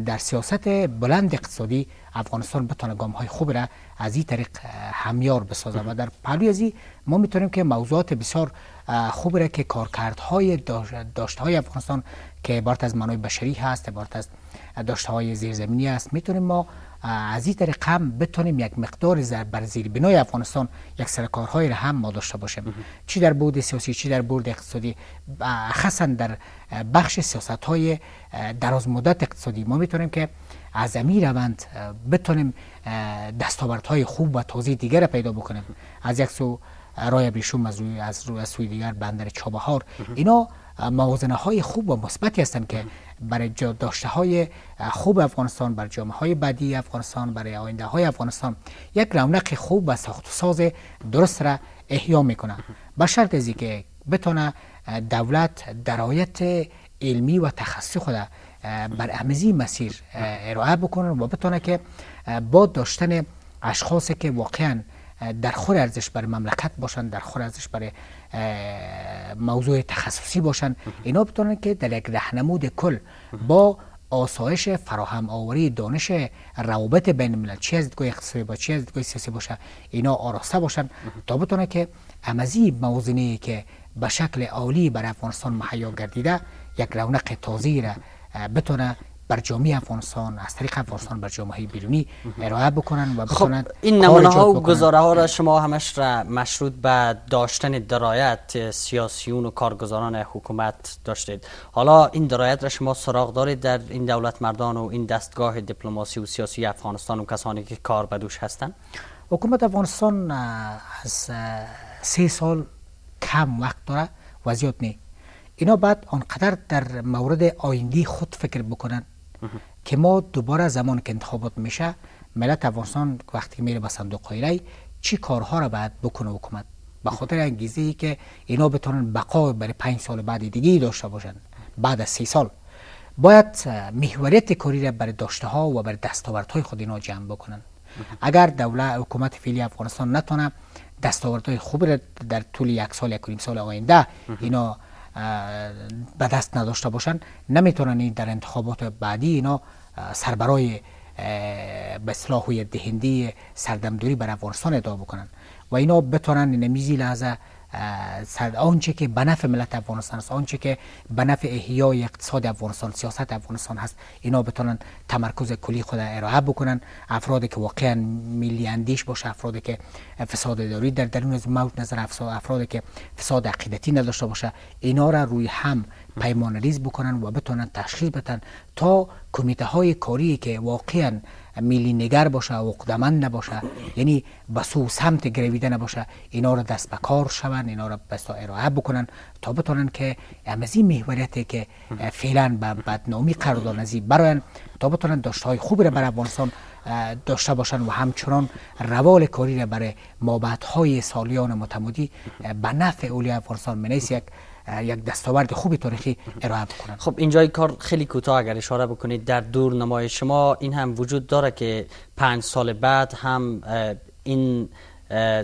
در سیاست بلند اقتصادی افغانستان بتونه گام های خوب را از این طریق همیار بسازه و در پهلوی از ما میتونیم که موضوعات بسیار خوب را که کارکردهای داشته های افغانستان که عبارت از منابع بشری هست عبارت از داشته های زیرزمینی است میتونیم ما از این طریق هم بتونیم یک مقدار بر زیر بنای افغانستان یک کارهای را هم ما داشته باشیم چی در بود سیاسی چی در بود اقتصادی خاصا در بخش سیاست های دراز مدت اقتصادی ما میتونیم که از امی روند بتونیم دستاوردهای خوب و تازه دیگر پیدا بکنیم از یک سو رای بریشوم از روی از, روی سوی دیگر بندر چابهار اینا موازنه های خوب و مثبتی هستند که برای جا داشته های خوب افغانستان بر جامعه های بعدی افغانستان برای آینده های افغانستان یک رونق خوب و ساخت و ساز درست را احیا میکنه به شرط از که بتونه دولت درایت علمی و تخصصی خود بر امزی مسیر ارائه بکنن و بتونه که با داشتن اشخاصی که واقعا در خور ارزش برای مملکت باشن در خور ارزش برای موضوع تخصصی باشن اینا بتونن که در یک رهنمود کل با آسایش فراهم آوری دانش روابط بین ملل، چی از دیدگاه اقتصادی با چی از سیاسی باشه، اینا آراسته باشن تا بتونه که امزی موزنی که به شکل عالی بر افغانستان محیا گردیده یک رونق تازی را بتونه بر جامعه افغانستان از طریق افغانستان بر جامعه بیرونی ارائه بکنن و بکنن خب این نمونه ها و گزاره ها را شما همش را مشروط به داشتن درایت سیاسیون و کارگزاران حکومت داشتید حالا این درایت را شما سراغ دارید در این دولت مردان و این دستگاه دیپلماسی و سیاسی افغانستان و کسانی که کار بدوش هستند حکومت افغانستان از سه سال کم وقت داره و زیاد نه اینا بعد آنقدر در مورد آینده خود فکر بکنن که ما دوباره زمان که انتخابات میشه ملت افغانستان وقتی میره به صندوق رای چی کارها را باید بکنه حکومت به خاطر انگیزه که اینا بتونن بقا برای پنج سال بعد دیگه داشته باشن بعد از سی سال باید محوریت کاری را برای داشته ها و برای های خود اینا جمع بکنن اگر دولت حکومت فعلی افغانستان نتونه های خوب را در طول یک سال یک سال آینده اینا به دست نداشته باشن نمیتونن این در انتخابات بعدی اینا سربرای به و دهنده سردمدوری بر افغانستان ادعا بکنن و اینا بتونن نمیزی لحظه آنچه که به نفع ملت افغانستان است آنچه که به نفع احیای اقتصاد افغانستان سیاست افغانستان هست اینا بتونن تمرکز کلی خود ارائه بکنن افرادی که واقعا ملی اندیش باشه افرادی که فساد اداری در درون از موت نظر افرادی که فساد عقیدتی نداشته باشه اینا را روی هم پیمانریز بکنن و بتونن تشخیص بدن تا کمیته های کاری که واقعا میلی نگر باشه و قدمن نباشه یعنی به سو سمت گرویده نباشه اینا رو دست به کار شون اینا رو بسا ارائه بکنن تا بتونن که امزی محوریتی که فعلا به بدنامی قرار دادن براین تا بتونن داشته های خوبی رو برای افغانستان داشته باشن و همچنان روال کاری را برای های سالیان متمادی به نفع اولی افغانستان منیس یک یک دستاورد خوب تاریخی ارائه بکنن خب اینجای کار خیلی کوتاه اگر اشاره بکنید در دور نمای شما این هم وجود داره که پنج سال بعد هم این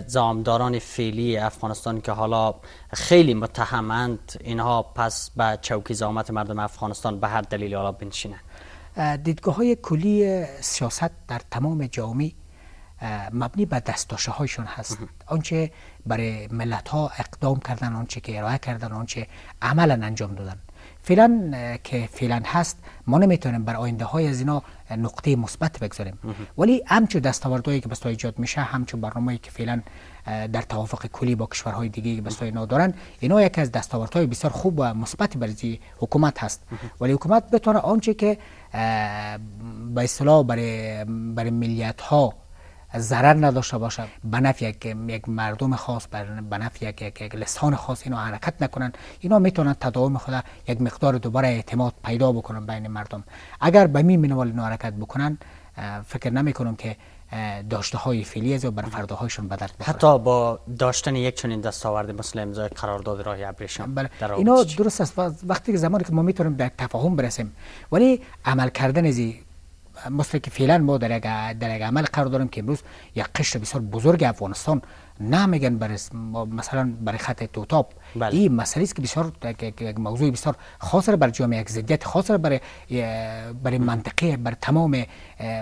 زامداران فعلی افغانستان که حالا خیلی متهمند اینها پس به چوکی زامت مردم افغانستان به هر دلیلی حالا بنشینند دیدگاه های کلی سیاست در تمام جامعه مبنی بر دستاشه هایشون هست آنچه برای ملت ها اقدام کردن آنچه که ارائه کردن آنچه عملا انجام دادن فعلا که فعلا هست ما نمیتونیم بر آینده های از اینا نقطه مثبت بگذاریم ولی همچون دستاوردهایی که سا ایجاد میشه همچون برنامه‌ای که فعلا در توافق کلی با کشورهای دیگه که بسیار اینا دارن اینا یکی از دستاوردهای بسیار خوب و مثبت برای حکومت هست ولی حکومت بتونه آنچه که به اصطلاح برای برای ها ضرر نداشته باشد به نفع یک مردم خاص به نفع یک, یک, لسان خاص اینو حرکت نکنن اینا میتونن تداوم خود یک مقدار دوباره اعتماد پیدا بکنن بین مردم اگر به می منوال اینو حرکت بکنن فکر نمی که داشته های فعلی از بر فرداهایشون بدرد حتی با داشتن یک چنین دستاورد مثل امضای قرارداد داده ابریشم بله. اینا درست است وقتی که زمانی که ما میتونیم به تفاهم برسیم ولی عمل کردن زی مثل که فعلا ما در یک, در عمل قرار داریم که امروز یک قشر بسیار بزرگ افغانستان نمیگن بر مثلا برای خط توتاب بله. این مسئله است که بسیار یک موضوع بسیار خاص بر جامعه یک زدیت خاص برای منطقه بر تمام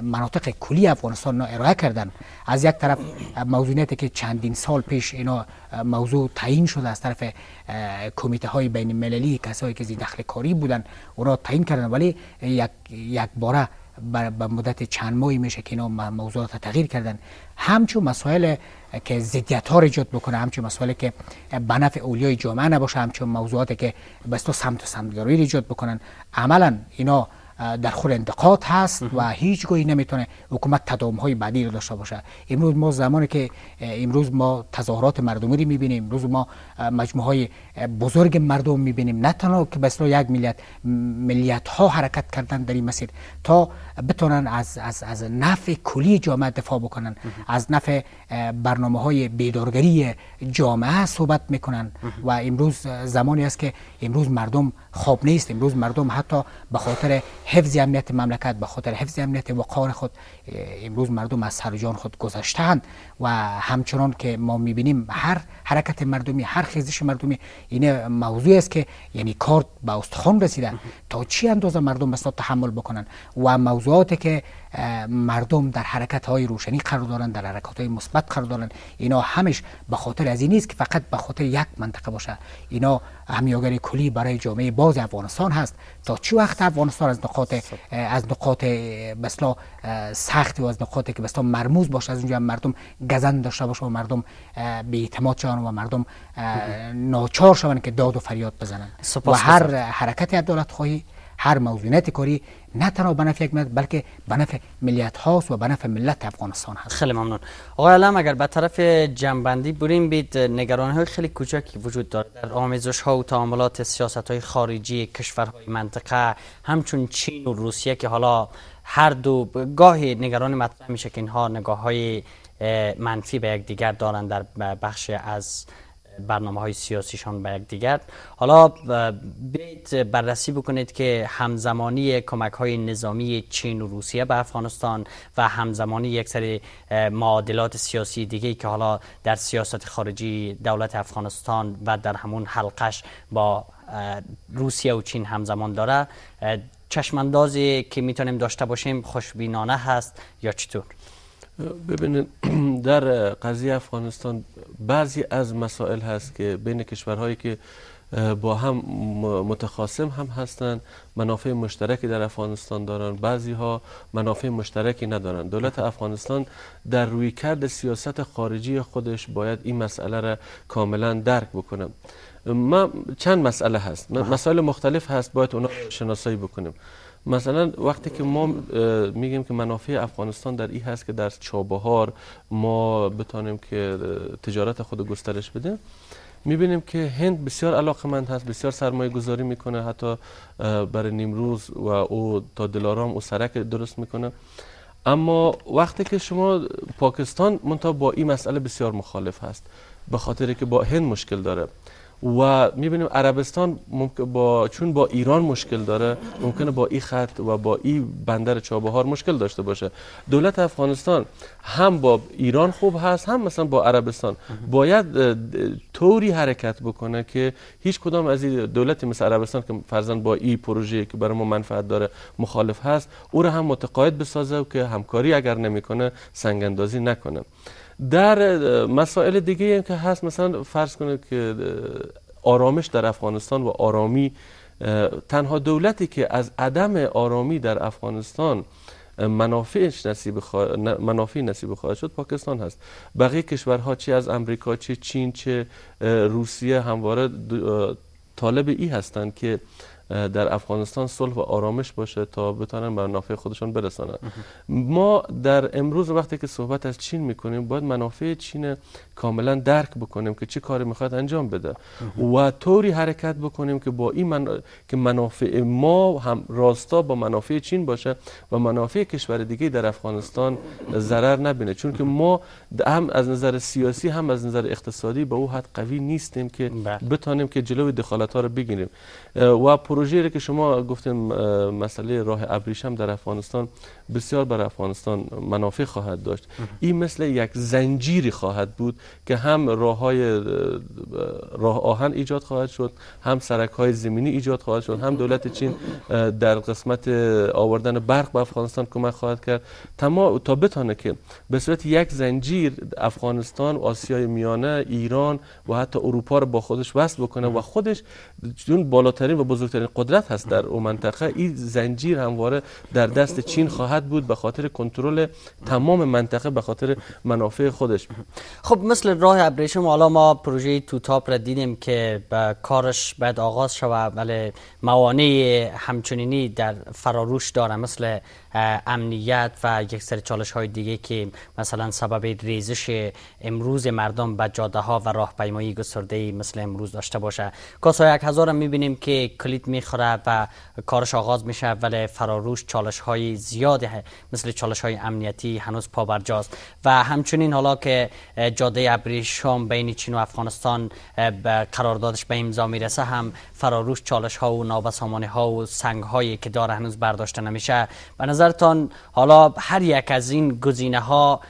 مناطق کلی افغانستان ارائه کردن از یک طرف موضوعیتی که چندین سال پیش اینا موضوع تعیین شده از طرف کمیته های بین المللی کسایی که زی دخل کاری بودن اونا تعیین کردن ولی یک یک باره به مدت چند ماهی میشه که اینا موضوعات تغییر کردن همچون مسائل که زدیت ها ایجاد بکنه همچون مسائل که به اولیای جامعه نباشه همچون موضوعاتی که بس تو سمت و سمتگاروی ایجاد بکنن عملا اینا در خور انتقاد هست و هیچ گویی نمیتونه حکومت تداوم های بعدی رو داشته باشه امروز ما زمانی که امروز ما تظاهرات مردمی رو میبینیم امروز ما مجموعه های بزرگ مردم میبینیم نه تنها که به یک ملت ملیت ها حرکت کردن در این مسیر تا بتونن از از از نفع کلی جامعه دفاع بکنن از نفع برنامه های بیدارگری جامعه صحبت میکنن و امروز زمانی است که امروز مردم خواب نیست امروز مردم حتی به خاطر حفظ امنیت مملکت به خاطر حفظ امنیت وقار خود امروز مردم از سر جان خود گذشتند و همچنان که ما میبینیم هر حرکت مردمی هر خیزش مردمی اینه موضوع است که یعنی کار به استخوان رسیده تا چی اندازه مردم مثلا تحمل بکنن و موضوعاتی که مردم در حرکت های روشنی قرار دارن در حرکات های مثبت قرار دارن اینا همش به خاطر از این نیست که فقط به خاطر یک منطقه باشه اینا همیاگر کلی برای جامعه باز افغانستان هست تا چی وقت افغانستان از نقاط از نقاط بسلا سخت و از نقاطی که بسلا مرموز باشه از اونجا مردم گزند داشته باشه و مردم به اعتماد شوند و مردم ناچار شوند که داد و فریاد بزنند و هر حرکت عدالت خواهی هر موضوعیت کاری نه تنها به نفع یک بلکه به نفع ملیت هاست و به نفع ملت افغانستان هست خیلی ممنون آقای علم اگر به طرف جنبندی بریم بید نگرانی های خیلی کوچکی وجود دارد در آمیزش ها و تعاملات سیاست های خارجی کشورهای منطقه همچون چین و روسیه که حالا هر دو گاهی نگران مطرح میشه که اینها نگاه منفی به دیگر دارند در بخش از برنامه های سیاسیشان به دیگر حالا بیت بررسی بکنید که همزمانی کمک های نظامی چین و روسیه به افغانستان و همزمانی یک سری معادلات سیاسی دیگه که حالا در سیاست خارجی دولت افغانستان و در همون حلقش با روسیه و چین همزمان داره چشماندازی که میتونیم داشته باشیم خوشبینانه هست یا چطور؟ ببینید در قضیه افغانستان بعضی از مسائل هست که بین کشورهایی که با هم متخاصم هم هستند منافع مشترکی در افغانستان دارن بعضی ها منافع مشترکی ندارند دولت افغانستان در روی کرد سیاست خارجی خودش باید این مسئله را کاملا درک بکنم ما چند مسئله هست مسائل مختلف هست باید اونا شناسایی بکنیم مثلا وقتی که ما میگیم که منافع افغانستان در این هست که در چابهار ما بتانیم که تجارت خود گسترش بده میبینیم که هند بسیار مند هست بسیار سرمایه گذاری میکنه حتی برای نیمروز و او تا دلارام او سرک درست میکنه اما وقتی که شما پاکستان منتها با این مسئله بسیار مخالف هست به خاطر که با هند مشکل داره و میبینیم عربستان با چون با ایران مشکل داره ممکنه با این خط و با این بندر چابهار مشکل داشته باشه دولت افغانستان هم با ایران خوب هست هم مثلا با عربستان باید طوری حرکت بکنه که هیچ کدام از این دولتی مثل عربستان که فرزن با این پروژه که برای ما منفعت داره مخالف هست او را هم متقاعد بسازه و که همکاری اگر نمیکنه سنگ اندازی نکنه در مسائل دیگه هم که هست مثلا فرض کنید که آرامش در افغانستان و آرامی تنها دولتی که از عدم آرامی در افغانستان منافعش نصیب منافع نصیب خواهد شد پاکستان هست بقیه کشورها چه از امریکا چه چین چه روسیه همواره طالب ای هستند که در افغانستان صلح و آرامش باشه تا بتونن بر منافع خودشان برسانن ما در امروز وقتی که صحبت از چین میکنیم باید منافع چین کاملا درک بکنیم که چه کاری میخواد انجام بده و طوری حرکت بکنیم که با این که منافع ما هم راستا با منافع چین باشه و منافع کشور دیگه در افغانستان ضرر نبینه چون که ما هم از نظر سیاسی هم از نظر اقتصادی به او حد قوی نیستیم که بله. بتانیم که جلو دخالت ها رو بگیریم و پروژه که شما گفتیم مسئله راه ابریشم در افغانستان بسیار بر افغانستان منافع خواهد داشت این مثل یک زنجیری خواهد بود که هم راه های راه آهن ایجاد خواهد شد هم سرک های زمینی ایجاد خواهد شد هم دولت چین در قسمت آوردن برق به افغانستان کمک خواهد کرد تمام تا بتانه که به صورت یک زنجیر افغانستان آسیای میانه ایران و حتی اروپا رو با خودش وصل بکنه و خودش چون بالاترین و بزرگترین قدرت هست در اون منطقه این زنجیر همواره در دست چین خواهد خواهد بود به خاطر کنترل تمام منطقه به خاطر منافع خودش خب مثل راه ابریشم حالا ما پروژه توتاپ را دیدیم که به کارش باید آغاز شود ولی موانع همچنینی در فراروش داره مثل امنیت و یک سری چالش های دیگه که مثلا سبب ریزش امروز مردم به جاده ها و راهپیمایی گسترده مثل امروز داشته باشه کاسا 1000 هم میبینیم که کلید میخوره و کارش آغاز میشه ولی فراروش چالش های زیاده مثل چالش های امنیتی هنوز پابرجاست و همچنین حالا که جاده ابریشم بین چین و افغانستان قراردادش به امضا میرسه هم فراروش چالش ها و نابسامانی ها و سنگ هایی که داره هنوز برداشته نمیشه به نظر نظرتان حالا هر یک از این گزینه ها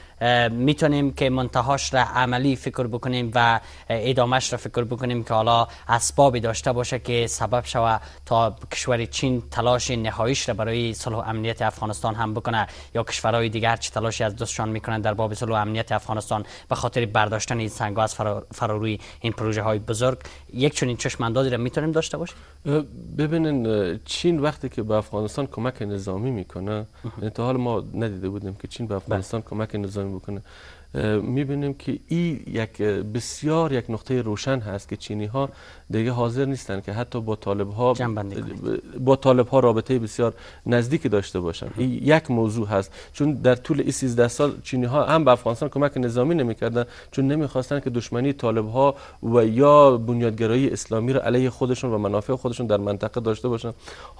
میتونیم که منتهاش را عملی فکر بکنیم و ادامهش را فکر بکنیم که حالا اسبابی داشته باشه که سبب شوه تا کشور چین تلاش نهاییش را برای صلح و امنیت افغانستان هم بکنه یا کشورهای دیگر چه تلاشی از دستشان میکنن در باب صلح امنیت افغانستان به خاطر برداشتن این سنگ از فراروی این پروژه های بزرگ یک چنین چشم را میتونیم داشته باشیم ببینن چین وقتی که به افغانستان کمک نظامی میکنه یعنی تا حال ما ندیده بودیم که چین به بله. افغانستان کمک نظامی بکنه میبینیم که این یک بسیار یک نقطه روشن هست که چینی ها دیگه حاضر نیستن که حتی با طالب ها با طالب ها رابطه بسیار نزدیکی داشته باشن این یک موضوع هست چون در طول این 13 سال چینی ها هم به افغانستان کمک نظامی نمیکردن چون نمیخواستن که دشمنی طالب ها و یا بنیادگرایی اسلامی رو علیه خودشون و منافع خودشون در منطقه داشته باشن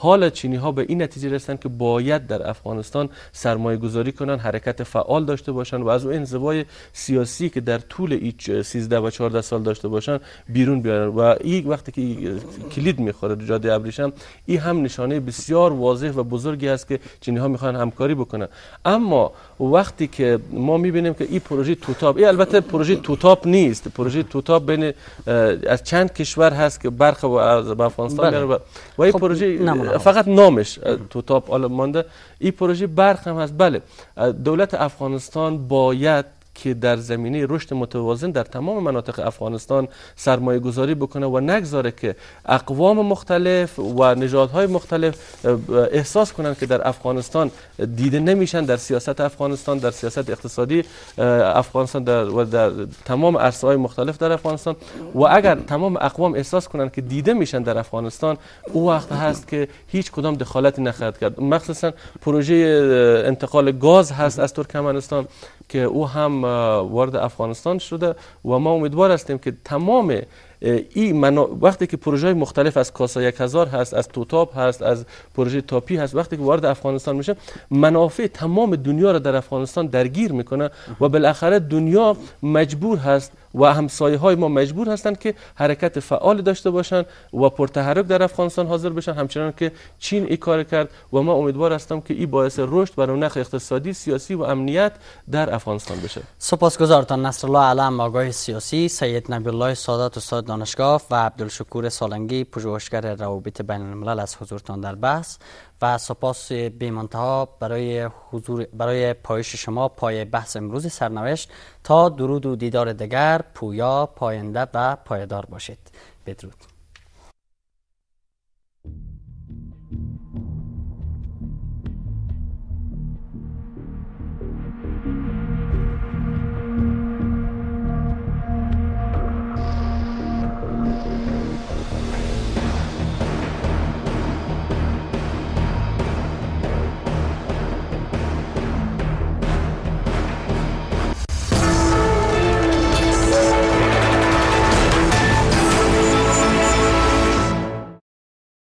حالا چینی ها به این نتیجه رسیدن که باید در افغانستان سرمایه گذاری کنن حرکت فعال داشته باشن و از این انزوای های سیاسی که در طول ایچ 13 و 14 سال داشته باشن بیرون بیارن و این وقتی که کلید میخوره جاده ابریشم این هم نشانه بسیار واضح و بزرگی است که چینی ها میخوان همکاری بکنن اما وقتی که ما میبینیم که این پروژه توتاب این البته پروژه توتاب نیست پروژه توتاب بین از چند کشور هست که برخ و از افغانستان بله. و, و این خب، پروژه فقط نامش توتاب آلمانده این پروژه برخ هست بله دولت افغانستان باید که در زمینه رشد متوازن در تمام مناطق افغانستان سرمایه گذاری بکنه و نگذاره که اقوام مختلف و نژادهای مختلف احساس کنند که در افغانستان دیده نمیشن در سیاست افغانستان در سیاست اقتصادی افغانستان در و در تمام های مختلف در افغانستان و اگر تمام اقوام احساس کنند که دیده میشن در افغانستان او وقت هست که هیچ کدام دخالتی نخواهد کرد مخصوصا پروژه انتقال گاز هست از ترکمنستان که او هم وارد افغانستان شده و ما امیدوار هستیم که تمام این وقتی که پروژه مختلف از کاسا یک هزار هست از توتاب هست از پروژه تاپی هست وقتی که وارد افغانستان میشه منافع تمام دنیا را در افغانستان درگیر میکنه و بالاخره دنیا مجبور هست و همسایه های ما مجبور هستند که حرکت فعال داشته باشند و پرتحرک در افغانستان حاضر بشن همچنان که چین ای کار کرد و ما امیدوار هستم که این باعث رشد و رونق اقتصادی سیاسی و امنیت در افغانستان بشه نصر نصرالله علم آگاه سیاسی سید نبی الله سادات استاد دانشگاه و عبدالشکور سالنگی پژوهشگر روابط بین الملل از حضورتان در بحث و سپاس بیمانتها برای, حضور برای پایش شما پای بحث امروز سرنوشت تا درود و دیدار دگر پویا پاینده و پایدار باشید بدرود